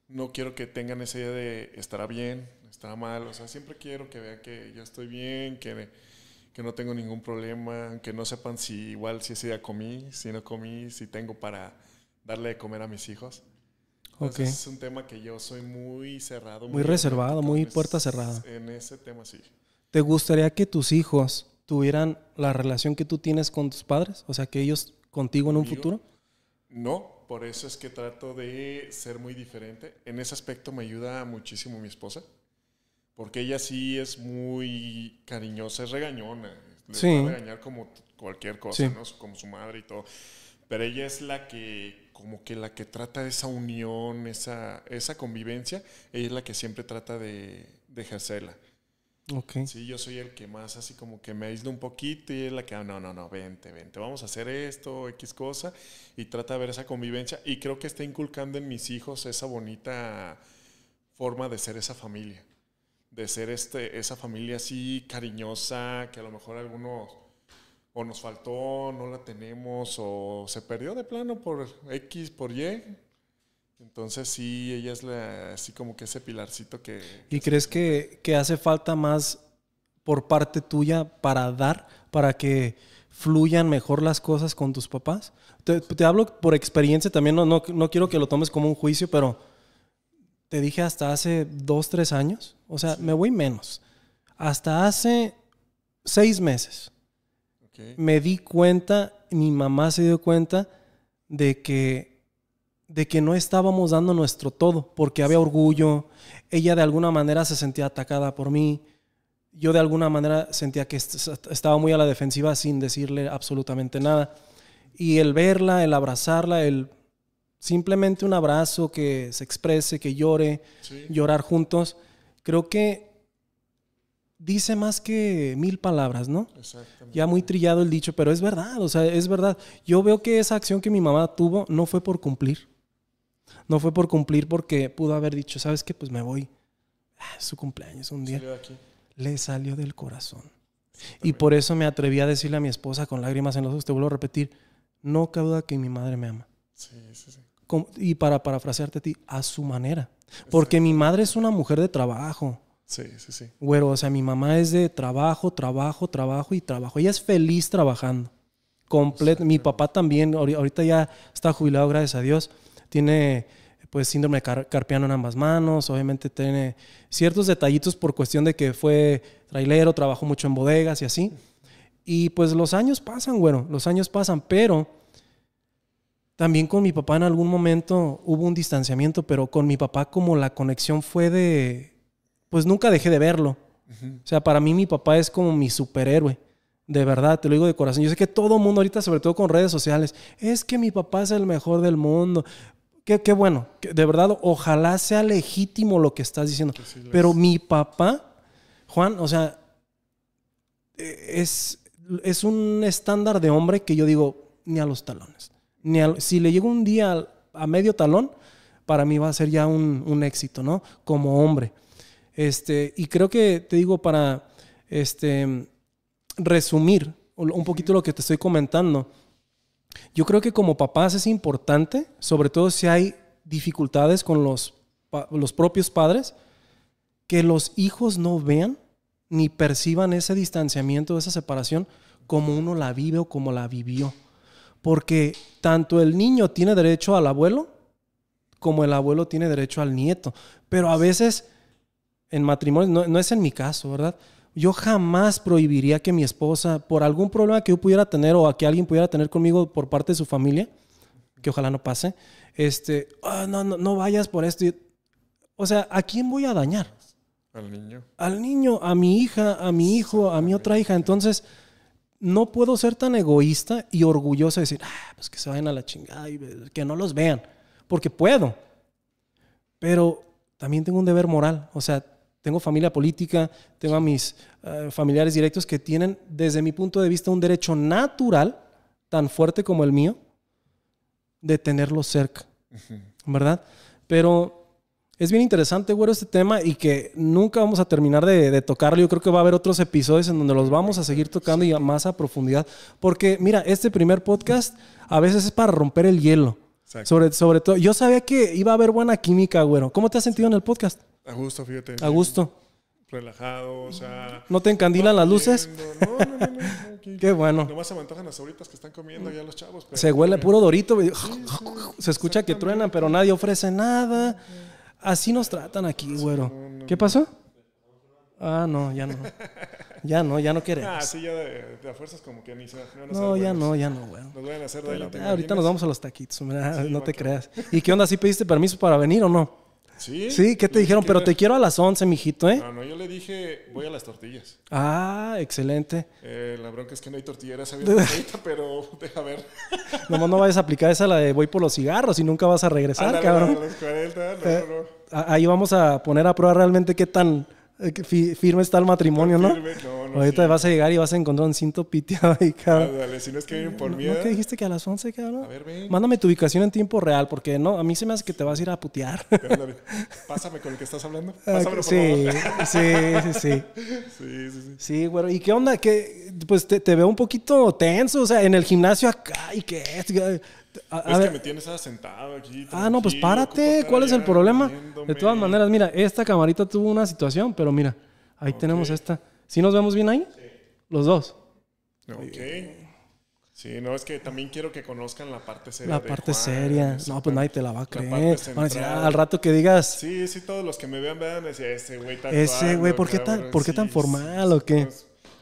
no quiero que tengan esa idea de estará bien, estará mal, o sea, siempre quiero que vean que yo estoy bien, que que no tengo ningún problema, que no sepan si igual si ese día comí, si no comí, si tengo para darle de comer a mis hijos. Entonces, Es un tema que yo soy muy cerrado. Muy, reservado, muy puerta cerrada. En ese tema sí. ¿Te gustaría que tus hijos tuvieran la relación que tú tienes con tus padres? O sea, que ellos contigo en un futuro. No, por eso es que trato de ser muy diferente. En ese aspecto me ayuda muchísimo mi esposa. Porque ella sí es muy cariñosa, es regañona. Le va a regañar como cualquier cosa, ¿no? Como su madre y todo. Pero ella es la que, como que la que trata esa unión, esa, esa convivencia. Ella es la que siempre trata de, de ejercerla. Sí, yo soy el que más así como que me aísla un poquito y es la que, ah, no, no, no, vente, vente, vamos a hacer esto, X cosa, y trata de ver esa convivencia. Y creo que está inculcando en mis hijos esa bonita forma de ser esa familia de ser este, esa familia así cariñosa, que a lo mejor algunos o nos faltó, no la tenemos, o se perdió de plano por X, por Y. Entonces sí, ella es la, así como que ese pilarcito que... ¿Y crees que, que hace falta más por parte tuya para dar, para que fluyan mejor las cosas con tus papás? Te, hablo por experiencia también, no, no, quiero que lo tomes como un juicio, pero te dije hasta hace dos, tres años. O sea, me voy menos. Hasta hace seis meses me di cuenta, mi mamá se dio cuenta de que, de que no estábamos dando nuestro todo, porque había orgullo, ella de alguna manera se sentía atacada por mí, yo de alguna manera sentía que estaba muy a la defensiva sin decirle absolutamente nada. Y el verla, el abrazarla, el Simplemente un abrazo, que se exprese, que llore, llorar juntos. Creo que dice más que mil palabras, ¿no? Exactamente. Ya muy trillado el dicho, pero es verdad, o sea, es verdad. Yo veo que esa acción que mi mamá tuvo no fue por cumplir. No fue por cumplir porque pudo haber dicho, ¿sabes qué? Pues me voy. Ah, su cumpleaños un día. Le salió del corazón. Y por eso me atreví a decirle a mi esposa con lágrimas en los ojos, te vuelvo a repetir, no cabe duda que mi madre me ama. Sí, sí, sí y para parafrasearte a ti, a su manera. Porque mi madre es una mujer de trabajo. Sí, sí, sí. Güero, o sea, mi mamá es de trabajo, trabajo, trabajo y trabajo. Ella es feliz trabajando. Completo. Mi papá también, ahorita ya está jubilado, gracias a Dios. Tiene pues síndrome carpiano en ambas manos, obviamente tiene ciertos detallitos por cuestión de que fue trailero, trabajó mucho en bodegas y así. Y pues los años pasan, bueno los años pasan, pero también con mi papá en algún momento hubo un distanciamiento, pero con mi papá como la conexión fue de, pues nunca dejé de verlo. O sea, para mí mi papá es como mi superhéroe. De verdad, te lo digo de corazón. Yo sé que todo mundo ahorita, sobre todo con redes sociales, es que mi papá es el mejor del mundo. Qué, qué bueno, de verdad, ojalá sea legítimo lo que estás diciendo. pero mi papá, Juan, o sea, e, es, es un estándar de hombre que yo digo, ni a los talones si le llega un día a medio talón, para mí va a ser ya un, éxito, ¿no? Como hombre. Este, y creo que, te digo, para este, resumir un poquito lo que te estoy comentando, yo creo que como papás es importante, sobre todo si hay dificultades con los, los propios padres, que los hijos no vean ni perciban ese distanciamiento, esa separación, como uno la vive o como la vivió porque tanto el niño tiene derecho al abuelo como el abuelo tiene derecho al nieto. Pero a veces en matrimonio, no, es en mi caso, ¿verdad? Yo jamás prohibiría que mi esposa, por algún problema que yo pudiera tener o a que alguien pudiera tener conmigo por parte de su familia, que ojalá no pase, este, ah, no, no, no vayas por esto. O sea, ¿a quién voy a dañar? Al niño. Al niño, a mi hija, a mi hijo, a mi otra hija. Entonces, no puedo ser tan egoísta y orgulloso de decir, ah, pues que se vayan a la chingada y que no los vean, porque puedo. Pero también tengo un deber moral, o sea, tengo familia política, tengo a mis eh, familiares directos que tienen, desde mi punto de vista, un derecho natural, tan fuerte como el mío, de tenerlos cerca, ¿verdad? Pero es bien interesante, güero, este tema y que nunca vamos a terminar de, tocarlo. Yo creo que va a haber otros episodios en donde los vamos a seguir tocando y más a profundidad. Porque, mira, este primer podcast a veces es para romper el hielo. Sobre, sobre todo, yo sabía que iba a haber buena química, güero. ¿Cómo te has sentido en el podcast? A gusto, fíjate. A gusto. Relajado, o sea. ¿No te encandilan las luces? No, no, no, no Qué bueno. Nomás se antojan las ahoritas que están comiendo ya los chavos. se huele puro dorito. se escucha que truenan, pero nadie ofrece nada. Así nos tratan aquí, güero. ¿Qué pasó? Ah, no, ya no. Ya no, ya no queremos. Ah, sí, ya de, a fuerzas como que ni se No, no ya no, ya no, güero. Nos van a hacer la Ah, ahorita nos vamos a los taquitos, no te creas. ¿Y qué onda? ¿Sí pediste permiso para venir o no? Sí. Sí, ¿qué te dijeron? Pero te quiero a las 11, mijito, ¿eh? No, no, yo le dije, voy a las tortillas. Ah, excelente. Eh, la bronca es que no hay tortilleras abiertas ahorita, pero deja ver. Nomás no vayas a aplicar esa la de voy por los cigarros y nunca vas a regresar, cabrón. No, eh, no, no, no ahí vamos a poner a prueba realmente qué tan eh, firme está el matrimonio, ¿no? Ahorita vas a llegar y vas a encontrar un cinto piteado ahí, ah, cabrón. dale, si no es que vienen por miedo. ¿No, dijiste que a las 11, cabrón? A ver, ven. Mándame tu ubicación en tiempo real, porque no, a mí se me hace que te vas a ir a putear. Pásame con el que estás hablando. Ah, Pásamelo, sí, por favor. sí, sí, sí. Sí, sí, sí. Sí, güero. ¿Y qué onda? Que, pues te, veo un poquito tenso, o sea, en el gimnasio acá y que es que me tienes sentado aquí. Ah, no, pues párate. ¿Cuál es el problema? De todas maneras, mira, esta camarita tuvo una situación, pero mira, ahí tenemos esta. ¿Sí nos vemos bien ahí? Sí. Los dos. Ok. Sí, no, es que también quiero que conozcan la parte seria. La parte seria. No, pues nadie te la va a creer. Van a decir, ah, al rato que digas. Sí, sí, todos los que me vean, vean, decía, ese güey tan Ese güey, ¿por, qué tan, formal o qué?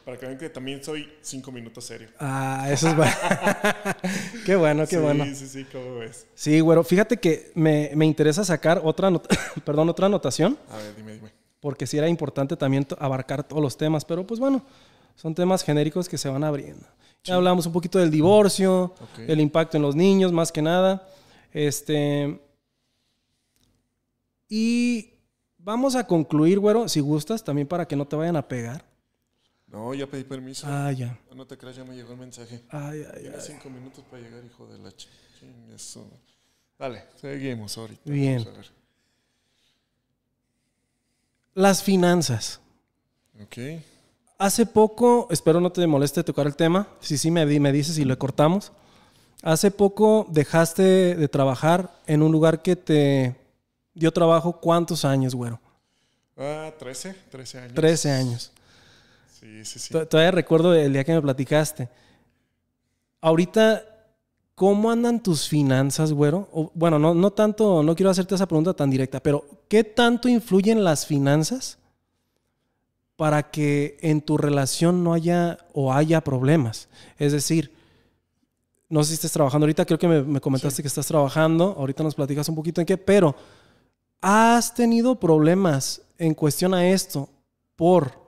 Para que vean que también soy cinco minutos serio. Ah, eso es bueno. qué bueno, qué bueno. Sí, sí, sí, ¿cómo ves? Sí, güero. Fíjate que me, interesa sacar otra, perdón, otra anotación. A ver, dime, dime. Porque sí era importante también abarcar todos los temas, pero pues bueno, son temas genéricos que se van abriendo. Ya hablamos un poquito del divorcio, el impacto en los niños, más que nada. Este. Y vamos a concluir, güero, si gustas, también para que no te vayan a pegar. No, ya pedí permiso. Ah, ya. No, te creas, ya me llegó el mensaje. Ay, ay, Tienes cinco minutos para llegar, hijo de la ch... Eso. Dale, seguimos ahorita. Bien. Las finanzas. Ok. Hace poco, espero no te moleste tocar el tema. Si sí, me, me dices y lo cortamos. Hace poco dejaste de trabajar en un lugar que te dio trabajo. ¿Cuántos años, güero? Ah, 13, 13 años. 13 años. Todavía recuerdo el día que me platicaste. Ahorita, ¿cómo andan tus finanzas, güero? bueno, no, no tanto, no quiero hacerte esa pregunta tan directa, pero ¿qué tanto influyen las finanzas para que en tu relación no haya o haya problemas? Es decir, no sé si estás trabajando ahorita, creo que me, comentaste que estás trabajando, ahorita nos platicas un poquito en qué, pero ¿has tenido problemas en cuestión a esto por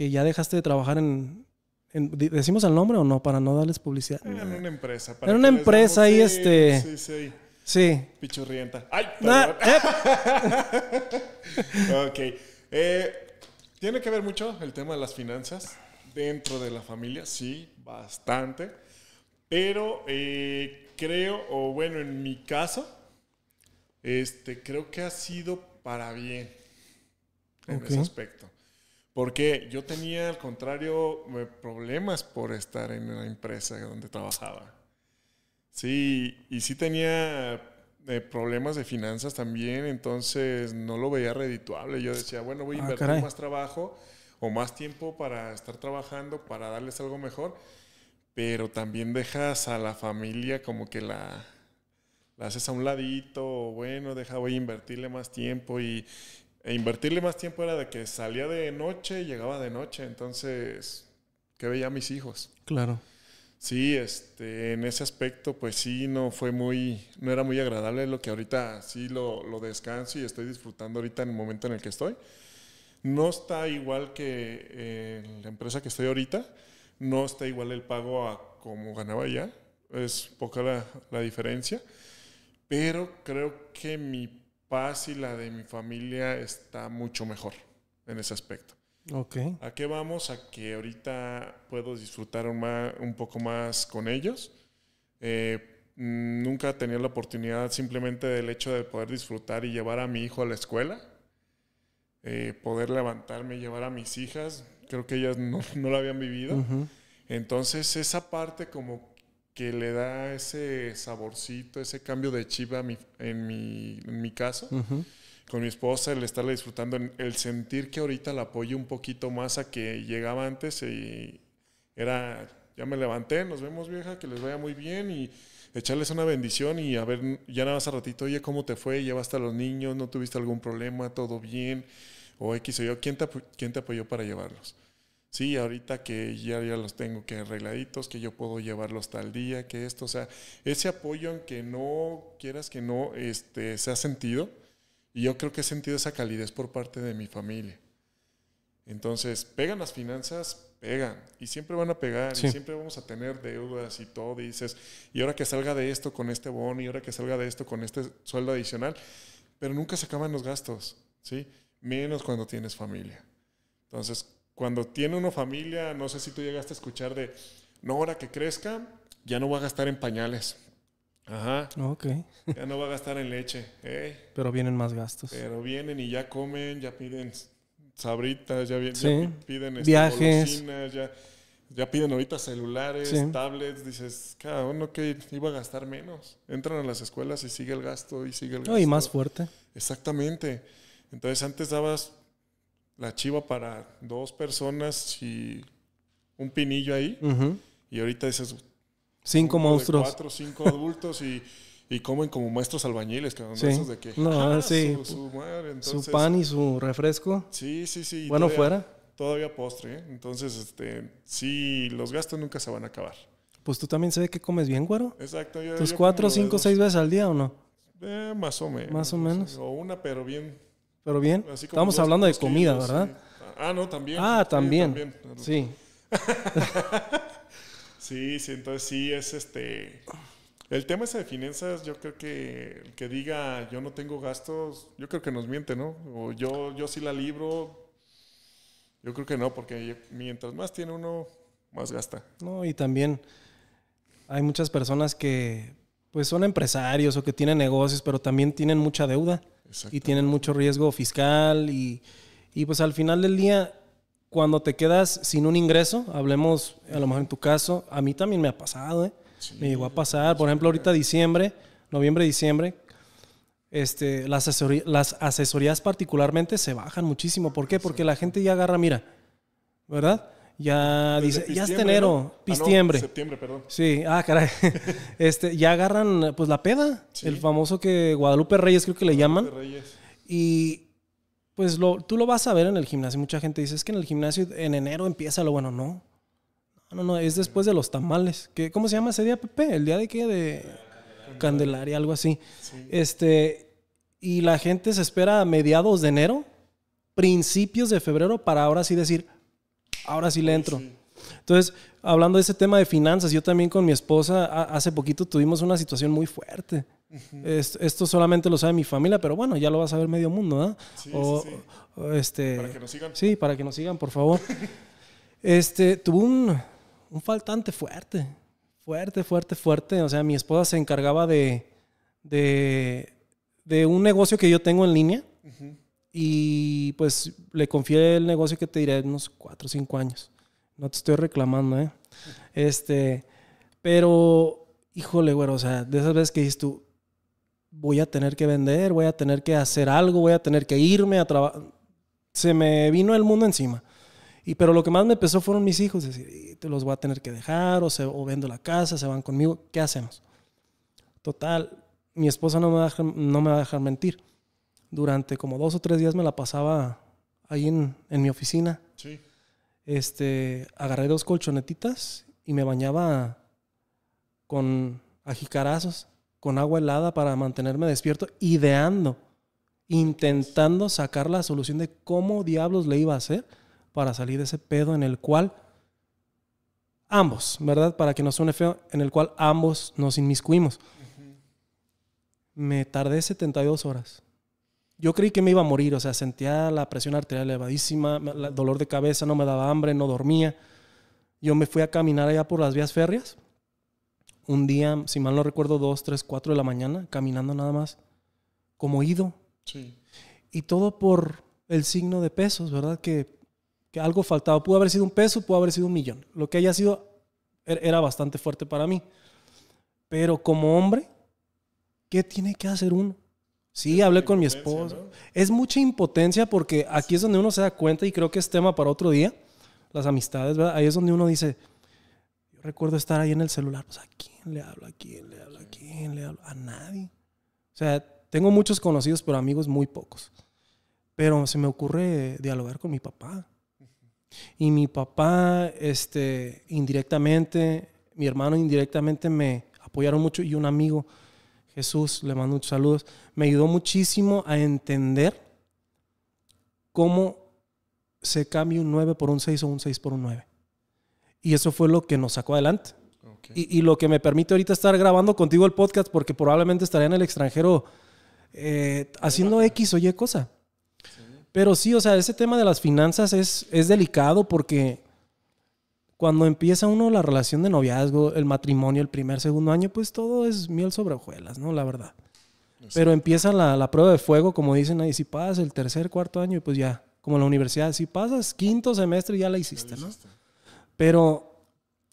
que ya dejaste de trabajar en, ¿Decimos el nombre o no? Para no darles publicidad. en una empresa. Para una empresa ahí, este. Sí, sí. Sí. Pichurrienta. ¡Ay! Eh. ok. Eh, tiene que ver mucho el tema de las finanzas dentro de la familia, sí, bastante. Pero eh, creo, o bueno, en mi caso, este, creo que ha sido para bien en ese aspecto. Porque yo tenía, al contrario, eh, problemas por estar en la empresa donde trabajaba. Sí, y sí tenía eh, problemas de finanzas también, entonces no lo veía redituable. Yo decía, bueno, voy a ah, invertir más trabajo o más tiempo para estar trabajando, para darles algo mejor, pero también dejas a la familia como que la, la haces a un ladito, bueno, deja, voy a invertirle más tiempo y, e invertirle más tiempo era de que salía de noche y llegaba de noche. Entonces, que veía mis hijos? Claro. Sí, este, en ese aspecto, pues sí, no fue muy, no era muy agradable lo que ahorita sí lo, lo, descanso y estoy disfrutando ahorita en el momento en el que estoy. No está igual que eh, la empresa que estoy ahorita, no está igual el pago a como ganaba ya, es poca la, la diferencia, pero creo que mi paz y la de mi familia está mucho mejor en ese aspecto. Okay. ¿A qué vamos? A que ahorita puedo disfrutar un, más, un poco más con ellos. Eh, mm, nunca tenía la oportunidad simplemente del hecho de poder disfrutar y llevar a mi hijo a la escuela, eh, poder levantarme y llevar a mis hijas. Creo que ellas no, no lo habían vivido. Entonces esa parte como que le da ese saborcito, ese cambio de chiva en, mi, en mi caso. Con mi esposa, el estarle disfrutando, el sentir que ahorita la apoyo un poquito más a que llegaba antes y era, ya me levanté, nos vemos vieja, que les vaya muy bien y echarles una bendición y a ver, ya nada más a ratito, oye, ¿cómo te fue? ¿Llevaste a los niños? ¿No tuviste algún problema? ¿Todo bien? O X o yo, ¿quién te, quién te apoyó para llevarlos? sí, ahorita que ya, ya los tengo que arregladitos, que yo puedo llevarlos tal día, que esto, o sea, ese apoyo aunque no quieras que no, este, se ha sentido y yo creo que he sentido esa calidez por parte de mi familia. Entonces, pegan las finanzas, pegan y siempre van a pegar y siempre vamos a tener deudas y todo, dices, y ahora que salga de esto con este bono y ahora que salga de esto con este sueldo adicional, pero nunca se acaban los gastos, ¿sí? Menos cuando tienes familia. Entonces, cuando tiene una familia, no sé si tú llegaste a escuchar de, no, ahora que crezca, ya no va a gastar en pañales. Ajá. Ok. ya no va a gastar en leche. Pero vienen más gastos. Pero vienen y ya comen, ya piden sabritas, ya, vienen, piden este, viajes. Ya, ya, piden ahorita celulares, tablets. Dices, cada uno que iba a gastar menos. Entran a las escuelas y sigue el gasto y sigue el gasto. No, y más fuerte. Exactamente. Entonces antes dabas la chiva para dos personas y un pinillo ahí. Y ahorita dices. Cinco monstruos. Cuatro, cinco adultos y, comen como maestros albañiles, que de Su, pan y su refresco. Sí, sí, sí. Bueno, fuera. Todavía postre, ¿eh? Entonces, este, sí, los gastos nunca se van a acabar. Pues tú también sabes que comes bien, güero. Exacto. ¿Tus cuatro, cinco, seis veces al día o no? Eh, más o menos. Más o menos. O una, pero bien pero bien, estamos hablando de comida, ¿verdad? Ah, no, también. Ah, también. Sí. sí. sí, entonces sí es este... El tema ese de finanzas, yo creo que el que diga yo no tengo gastos, yo creo que nos miente, ¿no? O yo, yo sí la libro, yo creo que no, porque mientras más tiene uno, más gasta. No, y también hay muchas personas que pues son empresarios o que tienen negocios, pero también tienen mucha deuda y tienen mucho riesgo fiscal y, pues al final del día, cuando te quedas sin un ingreso, hablemos a lo mejor en tu caso, a mí también me ha pasado, ¿eh? me llegó a pasar, por ejemplo, ahorita diciembre, noviembre, diciembre, este, las, las asesorías particularmente se bajan muchísimo. ¿Por qué? Porque la gente ya agarra, mira, ¿verdad? Ya dice, ya es enero, pistiembre. Ah, septiembre, perdón. Sí, ah, caray. este, ya agarran pues la peda, el famoso que Guadalupe Reyes creo que le Guadalupe llaman. Reyes. Y pues lo, tú lo vas a ver en el gimnasio. Mucha gente dice, es que en el gimnasio en enero empieza lo bueno, no. No, no, es después de los tamales. ¿Qué, ¿Cómo se llama ese día, Pepe? ¿El día de qué? De Candelaria, algo así. Este, y la gente se espera a mediados de enero, principios de febrero, para ahora sí decir, ahora sí le entro. Entonces, hablando de ese tema de finanzas, yo también con mi esposa hace poquito tuvimos una situación muy fuerte. esto, solamente lo sabe mi familia, pero bueno, ya lo va a saber medio mundo, ¿no? Sí, sí, este, para que nos sigan. Sí, para que nos sigan, por favor. este, tuvo un, faltante fuerte, fuerte, fuerte, fuerte. O sea, mi esposa se encargaba de, de, un negocio que yo tengo en línea. Y pues le confié el negocio que te diré en unos 4 o 5 años. No te estoy reclamando, ¿eh? Este, pero, híjole, güero, o sea, de esas veces que dices tú, voy a tener que vender, voy a tener que hacer algo, voy a tener que irme a trabajar. Se me vino el mundo encima. Y, pero lo que más me pesó fueron mis hijos, decir, te los voy a tener que dejar, o, se, o vendo la casa, se van conmigo, ¿qué hacemos? Total, mi esposa no no me va a dejar mentir durante como dos o tres días me la pasaba ahí en, mi oficina. Este, agarré dos colchonetitas y me bañaba con ajicarazos, con agua helada para mantenerme despierto, ideando, intentando sacar la solución de cómo diablos le iba a hacer para salir de ese pedo en el cual ambos, ¿verdad? Para que no suene feo, en el cual ambos nos inmiscuimos. Me tardé 72 horas yo creí que me iba a morir, o sea, sentía la presión arterial elevadísima, dolor de cabeza, no me daba hambre, no dormía. Yo me fui a caminar allá por las vías férreas, un día, si mal no recuerdo, dos, tres, cuatro de la mañana, caminando nada más, como ido. Sí. Y todo por el signo de pesos, ¿verdad? Que, que algo faltaba. Pudo haber sido un peso, pudo haber sido un millón. Lo que haya sido er, era bastante fuerte para mí. Pero como hombre, ¿qué tiene que hacer uno? Sí, hablé con mi esposo. Es mucha impotencia porque aquí es donde uno se da cuenta y creo que es tema para otro día, las amistades, ¿verdad? Ahí es donde uno dice, yo recuerdo estar ahí en el celular, pues, a quién le hablo, a quién le hablo, a quién le hablo, a nadie. O sea, tengo muchos conocidos, pero amigos muy pocos. Pero se me ocurre dialogar con mi papá. Y mi papá, este, indirectamente, mi hermano indirectamente me apoyaron mucho y un amigo Jesús, le mando muchos saludos, me ayudó muchísimo a entender cómo se cambia un 9 por un 6 o un 6 por un 9. Y eso fue lo que nos sacó adelante. Y, lo que me permite ahorita estar grabando contigo el podcast, porque probablemente estaría en el extranjero eh, haciendo X o Y cosa. Pero sí, o sea, ese tema de las finanzas es, es delicado porque cuando empieza uno la relación de noviazgo, el matrimonio, el primer, segundo año, pues todo es miel sobre hojuelas, ¿no? La verdad. Pero empieza la, prueba de fuego, como dicen ahí, si pasas el tercer, cuarto año, y pues ya, como en la universidad, si pasas quinto semestre, ya la hiciste, ¿no? Pero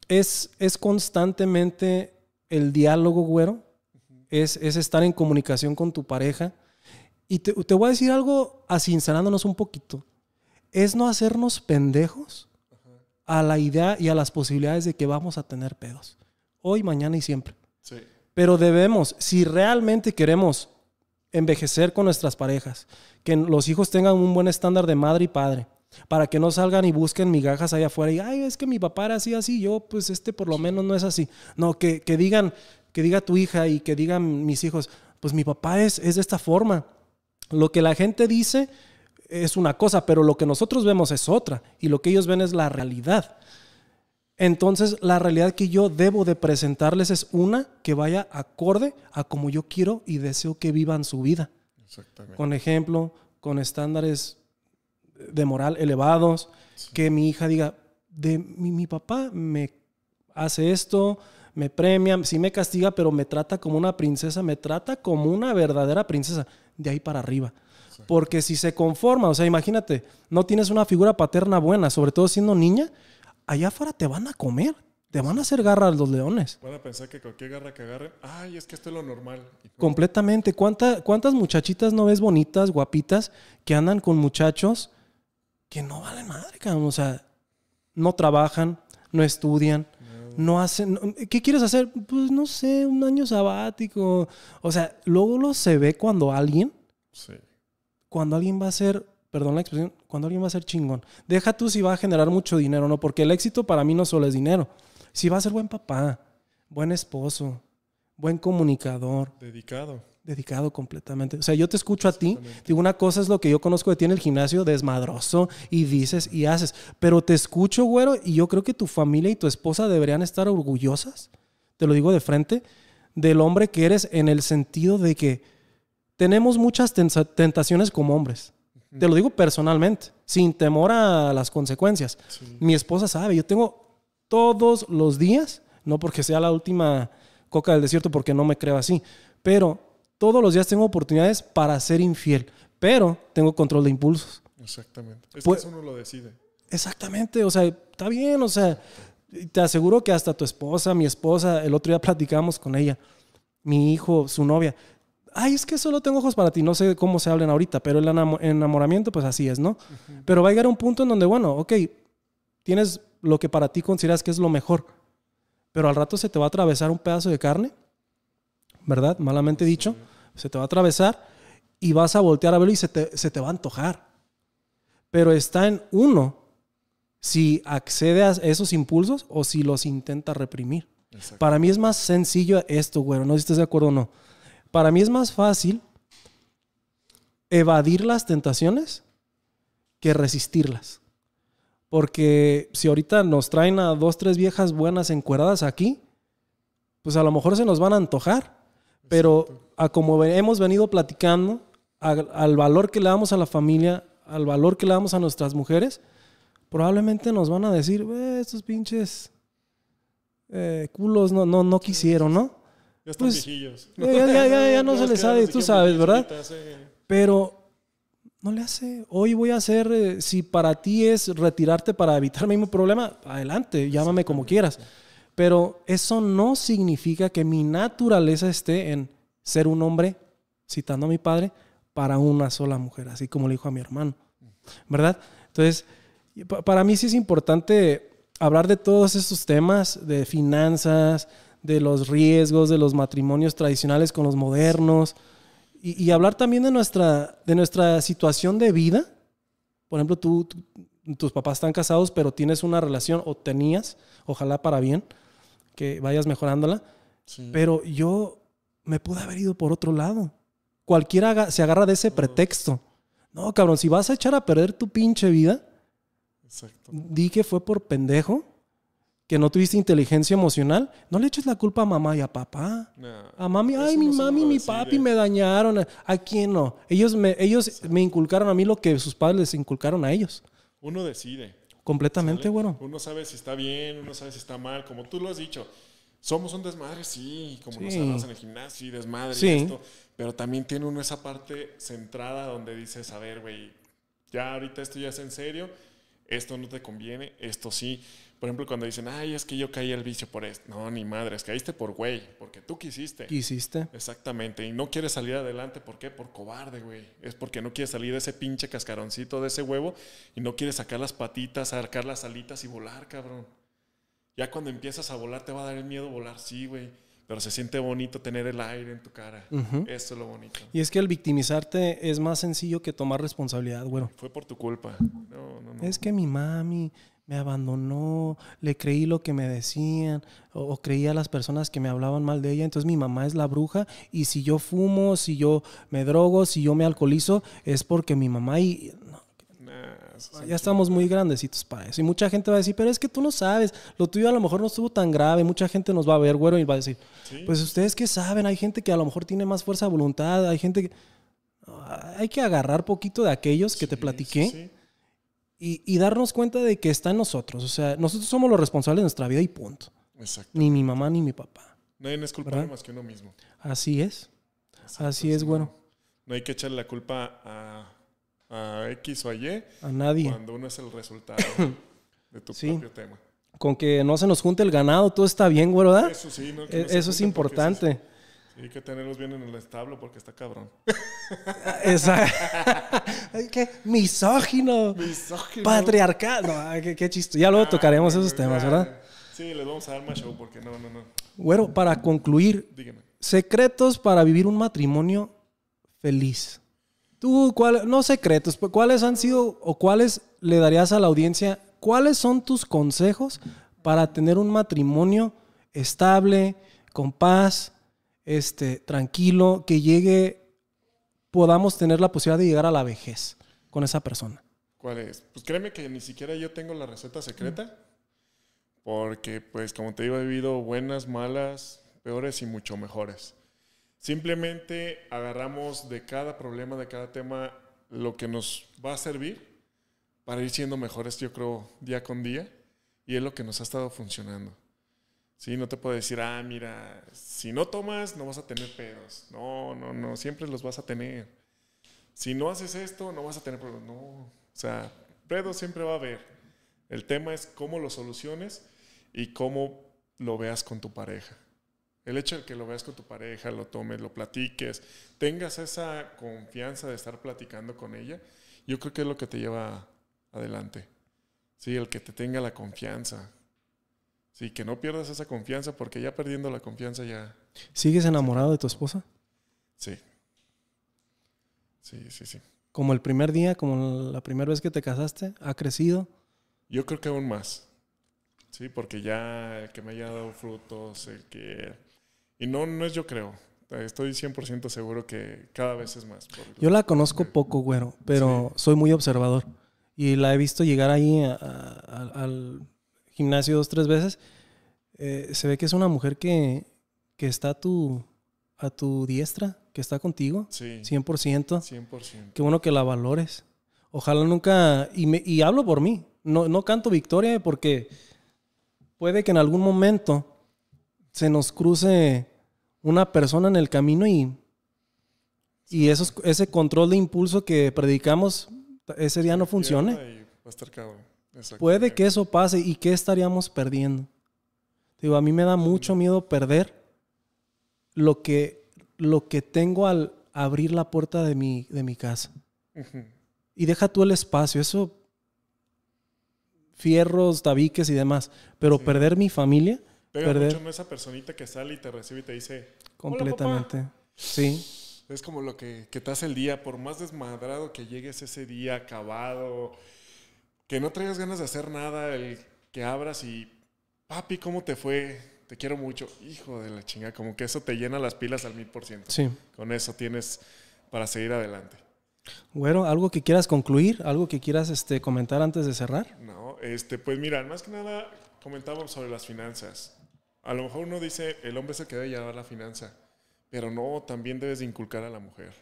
es, es constantemente el diálogo, güero, es, es, estar en comunicación con tu pareja. Y te, voy a decir algo, asincerándonos un poquito, es no hacernos pendejos a la idea y a las posibilidades de que vamos a tener pedos. Hoy, mañana y siempre. Pero debemos, si realmente queremos envejecer con nuestras parejas, que los hijos tengan un buen estándar de madre y padre, para que no salgan y busquen migajas allá afuera y, ay, es que mi papá era así, así, yo pues este por lo menos no es así. No, que, digan, que diga tu hija y que digan mis hijos, pues mi papá es, es de esta forma. Lo que la gente dice es una cosa, pero lo que nosotros vemos es otra y lo que ellos ven es la realidad. Entonces, la realidad que yo debo de presentarles es una que vaya acorde a como yo quiero y deseo que vivan su vida. Con ejemplo, con estándares de moral elevados, que mi hija diga, de mi, mi, papá me hace esto, me premia, sí me castiga, pero me trata como una princesa, me trata como una verdadera princesa, de ahí para arriba porque si se conforma, o sea, imagínate, no tienes una figura paterna buena, sobre todo siendo niña, allá afuera te van a comer, te van a hacer garras los leones. Van a pensar que cualquier garra que agarren, ay, es que esto es lo normal. Completamente. ¿Cuántas muchachitas no ves bonitas, guapitas, que andan con muchachos que no valen madre, cabrón? O sea, no trabajan, no estudian, no, hacen. ¿Qué quieres hacer? Pues no sé, un año sabático. O sea, luego lo se ve cuando alguien sí cuando alguien va a ser, perdón la expresión, cuando alguien va a ser chingón. Deja tú si va a generar mucho dinero, ¿no? Porque el éxito para mí no solo es dinero. Si va a ser buen papá, buen esposo, buen comunicador. Dedicado. Dedicado completamente. O sea, yo te escucho a ti. Digo, una cosa es lo que yo conozco de ti en el gimnasio, desmadroso, y dices y haces. Pero te escucho, güero, y yo creo que tu familia y tu esposa deberían estar orgullosas, te lo digo de frente, del hombre que eres en el sentido de que tenemos muchas tentaciones como hombres. Te lo digo personalmente, sin temor a las consecuencias. Mi esposa sabe, yo tengo todos los días, no porque sea la última coca del desierto, porque no me creo así, pero todos los días tengo oportunidades para ser infiel, pero tengo control de impulsos. Exactamente. Es que pues eso uno lo decide. Exactamente, o sea, está bien, o sea, te aseguro que hasta tu esposa, mi esposa, el otro día platicamos con ella, mi hijo, su novia, ay, es que solo tengo ojos para ti, no sé cómo se hablan ahorita, pero el enamoramiento, pues así es, ¿no? Pero va a llegar un punto en donde, bueno, ok, tienes lo que para ti consideras que es lo mejor, pero al rato se te va a atravesar un pedazo de carne, ¿verdad? Malamente dicho, se te va a atravesar y vas a voltear a verlo y se te, va a antojar. Pero está en uno si accede a esos impulsos o si los intenta reprimir. Para mí es más sencillo esto, güero, no sé si estás de acuerdo o no. Para mí es más fácil evadir las tentaciones que resistirlas. Porque si ahorita nos traen a dos, tres viejas buenas encueradas aquí, pues a lo mejor se nos van a antojar. Pero a como hemos venido platicando, al valor que le damos a la familia, al valor que le damos a nuestras mujeres, probablemente nos van a decir, estos pinches eh, culos no, no, no quisieron, ¿no? Ya están pues, Ya, ya, ya, no, se les sabe, tú sabes, ¿verdad? Pero no le hace. Hoy voy a hacer, eh, si para ti es retirarte para evitar el mismo problema, adelante, llámame como quieras. Pero eso no significa que mi naturaleza esté en ser un hombre, citando a mi padre, para una sola mujer, así como le dijo a mi hermano. ¿Verdad? Entonces, para mí sí es importante hablar de todos estos temas, de finanzas, de los riesgos de los matrimonios tradicionales con los modernos y, hablar también de nuestra, de nuestra situación de vida. Por ejemplo, tú, tus papás están casados, pero tienes una relación o tenías, ojalá para bien, que vayas mejorándola. Pero yo me pude haber ido por otro lado. Cualquiera se agarra de ese pretexto. No, cabrón, si vas a echar a perder tu pinche vida, di que fue por pendejo que no tuviste inteligencia emocional, no le eches la culpa a mamá y a papá. a mami, ay, mi mamá y mi papi me dañaron. ¿A quién no? Ellos, me, ellos me inculcaron a mí lo que sus padres les inculcaron a ellos. Uno decide. Completamente, bueno. Uno sabe si está bien, uno sabe si está mal, como tú lo has dicho. Somos un desmadre, sí, como nos hablamos en el gimnasio Sí, desmadre esto, pero también tiene uno esa parte centrada donde dices, a ver, güey, ya ahorita esto ya es en serio, esto no te conviene, esto sí. Por ejemplo, cuando dicen, ay, es que yo caí al vicio por esto. No, ni madres, caíste por güey, porque tú quisiste. Quisiste. Exactamente. Y no quieres salir adelante, ¿por qué? Por cobarde, güey. Es porque no quieres salir de ese pinche cascaroncito, de ese huevo, y no quieres sacar las patitas, arcar las alitas y volar, cabrón. Ya cuando empiezas a volar, te va a dar el miedo volar, sí, güey. Pero se siente bonito tener el aire en tu cara. Eso es lo bonito. Y es que el victimizarte es más sencillo que tomar responsabilidad, güey. Fue por tu culpa. No, no, no. Es que mi mami, me abandonó, le creí lo que me decían o, creía a las personas que me hablaban mal de ella. Entonces mi mamá es la bruja y si yo fumo, si yo me drogo, si yo me alcoholizo, es porque mi mamá y... ya estamos muy grandecitos para eso. Y mucha gente va a decir, pero es que tú no sabes, lo tuyo a lo mejor no estuvo tan grave. Mucha gente nos va a ver, güero, y va a decir, pues ustedes qué saben, hay gente que a lo mejor tiene más fuerza de voluntad, hay gente que... Hay que agarrar poquito de aquellos que te platiqué y, darnos cuenta de que está en nosotros. O sea, nosotros somos los responsables de nuestra vida y punto. Exacto. Ni mi mamá ni mi papá. Nadie no es más que uno mismo. Así es. Así es, bueno. No hay que echarle la culpa a, X o a Y. A nadie. Cuando uno es el resultado de tu propio tema. Con que no se nos junte el ganado, todo está bien, güero, ¿verdad? Eso sí, e, Eso es importante. Hay que tenerlos bien en el establo porque está cabrón. Exacto. Misógino. Misógino. Patriarcal. No, qué, chiste. Ya luego ah, tocaremos esos temas, ¿verdad? Sí, les vamos a dar más show porque no, no, no. Bueno, para concluir, secretos para vivir un matrimonio feliz. Tú, cuál, no secretos, ¿cuáles han sido o cuáles le darías a la audiencia? ¿Cuáles son tus consejos para tener un matrimonio estable, con paz, este, tranquilo, que llegue, podamos tener la posibilidad de llegar a la vejez con esa persona. ¿Cuál es? Pues créeme que ni siquiera yo tengo la receta secreta, porque pues como te digo, he vivido buenas, malas, peores y mucho mejores. Simplemente agarramos de cada problema, de cada tema, lo que nos va a servir para ir siendo mejores, yo creo, día con día, y es lo que nos ha estado funcionando. Sí, no te puedo decir, ah, mira, si no tomas no vas a tener pedos. No, no, no, siempre los vas a tener. Si no haces esto no vas a tener pedos. No, o sea, pedos siempre va a haber. El tema es cómo lo soluciones y cómo lo veas con tu pareja. El hecho de que lo veas con tu pareja, lo tomes, lo platiques, tengas esa confianza de estar platicando con ella, yo creo que es lo que te lleva adelante. Sí, el que te tenga la confianza, Sí, que no pierdas esa confianza porque ya perdiendo la confianza ya... ¿Sigues enamorado de tu esposa? Sí. Sí, sí, sí. Como el primer día, como la primera vez que te casaste, ¿ha crecido? Yo creo que aún más. Sí, porque ya el que me haya dado frutos, el que... Y no, no es yo creo. Estoy 100% seguro que cada vez es más. Yo la conozco poco, güero, pero soy muy observador. Y la he visto llegar ahí al gimnasio dos, tres veces, eh, se ve que es una mujer que, está a tu, a tu diestra, que está contigo, 100%. 100%. Qué bueno que la valores. Ojalá nunca, y, hablo por mí, no, canto victoria porque puede que en algún momento se nos cruce una persona en el camino y, y ese control de impulso que predicamos ese día no funcione. Va a estar Puede que eso pase y qué estaríamos perdiendo. Digo, a mí me da mucho miedo perder lo que, lo que tengo al abrir la puerta de mi, de mi casa. Y deja tú el espacio, eso, fierros, tabiques y demás. Pero perder mi familia. perder... esa personita que sale y te recibe y te dice. Completamente. Sí. Es como lo que, que te hace el día, por más desmadrado que llegues ese día, acabado, que no traigas ganas de hacer nada, el que abras y, papi, ¿cómo te fue? Te quiero mucho. Hijo de la chinga, como que eso te llena las pilas al mil por ciento. Sí. Con eso tienes para seguir adelante. Bueno, ¿algo que quieras concluir? ¿Algo que quieras este, comentar antes de cerrar? No, este, pues mira, más que nada comentábamos sobre las finanzas. A lo mejor uno dice, el hombre se queda que debe llevar la finanza, pero no, también debes de inculcar a la mujer,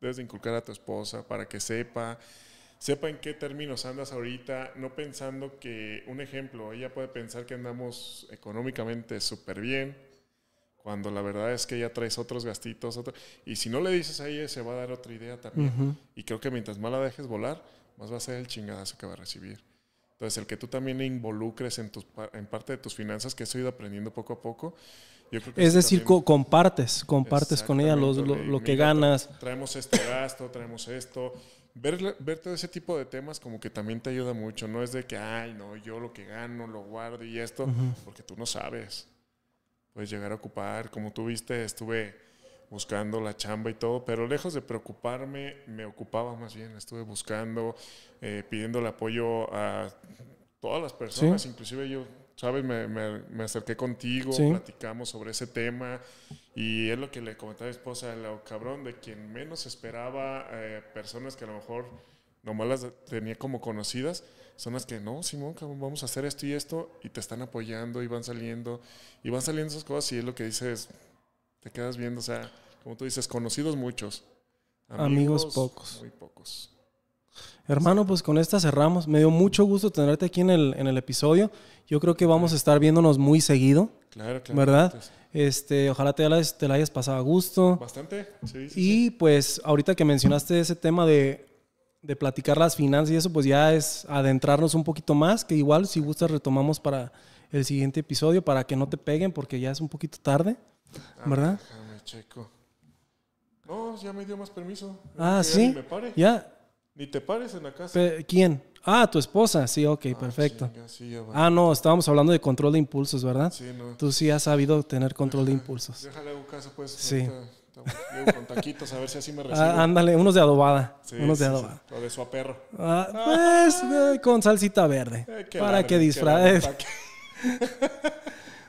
debes de inculcar a tu esposa para que sepa, sepa en qué términos andas ahorita, no pensando que, un ejemplo, ella puede pensar que andamos económicamente súper bien, cuando la verdad es que ella traes otros gastitos, y si no le dices a ella, se va a dar otra idea también. Y creo que mientras más la dejes volar, más va a ser el chingadazo que va a recibir. Entonces, el que tú también involucres en, parte de tus finanzas, que eso he ido aprendiendo poco a poco. es decir, compartes, compartes con ella lo, que ganas. Traemos este gasto, traemos esto, ver, ver todo ese tipo de temas como que también te ayuda mucho. No es de que, ay, no, yo lo que gano lo guardo y esto, porque tú no sabes. Puedes llegar a ocupar, como tú viste, estuve buscando la chamba y todo, pero lejos de preocuparme, me ocupaba más bien, estuve buscando, eh, pidiendo el apoyo a todas las personas, inclusive yo ¿sabes? Me, acerqué contigo, platicamos sobre ese tema y es lo que le comentaba a mi esposa, lo cabrón, de quien menos esperaba, eh, personas que a lo mejor nomás las tenía como conocidas, son las que, no, Simón, vamos a hacer esto y esto y te están apoyando y van saliendo y van saliendo esas cosas y es lo que dices, te quedas viendo, o sea, como tú dices, conocidos muchos. Amigos, amigos pocos. Muy pocos. Hermano, pues con esta cerramos. Me dio mucho gusto tenerte aquí en el, en el episodio. Yo creo que vamos a estar viéndonos muy seguido. Claro, claro. ¿Verdad? Este, ojalá te la, hayas pasado a gusto. Bastante, Y pues ahorita que mencionaste ese tema de, de, platicar las finanzas y eso, pues ya es adentrarnos un poquito más, que igual si gustas retomamos para el siguiente episodio para que no te peguen porque ya es un poquito tarde, ah, ¿verdad? déjame checo. No, ya me dio más permiso. Ah, sí. Me pare. Ya. Ni te pares en la casa. ¿Quién? Ah, tu esposa. Sí, ok, ah, perfecto. ah, no, estábamos hablando de control de impulsos, ¿verdad? Sí, no. Tú sí has sabido tener control de impulsos. Déjale un caso, pues. Sí. con taquitos a ver si así me ah, recibo. ándale, unos de adobada. Sí, unos de adobada. O de su perro. Ah, pues eh, con salsita verde. Eh, para que disfraes. Eh.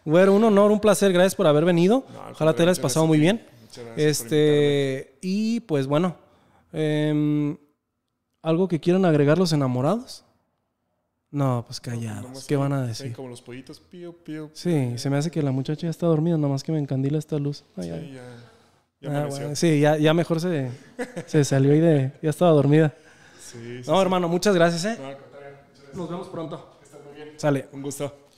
Bueno, un honor, un placer. Gracias por haber venido. Ojalá te hayas pasado muy bien. Muchas gracias este, y pues bueno. Eh, ¿Algo que quieran agregar los enamorados? No, pues, pues callados. ¿Qué van a decir? Como los pollitos, pío, pío, Sí, se me hace que la muchacha ya está dormida, Nada más que me encandila esta luz. Ah, sí, ya. ya sí, ya, mejor se, se salió y de, ya estaba dormida. Sí, sí, no, hermano, muchas gracias, ¿eh? Nos vemos pronto. muy bien. Sale. Un gusto.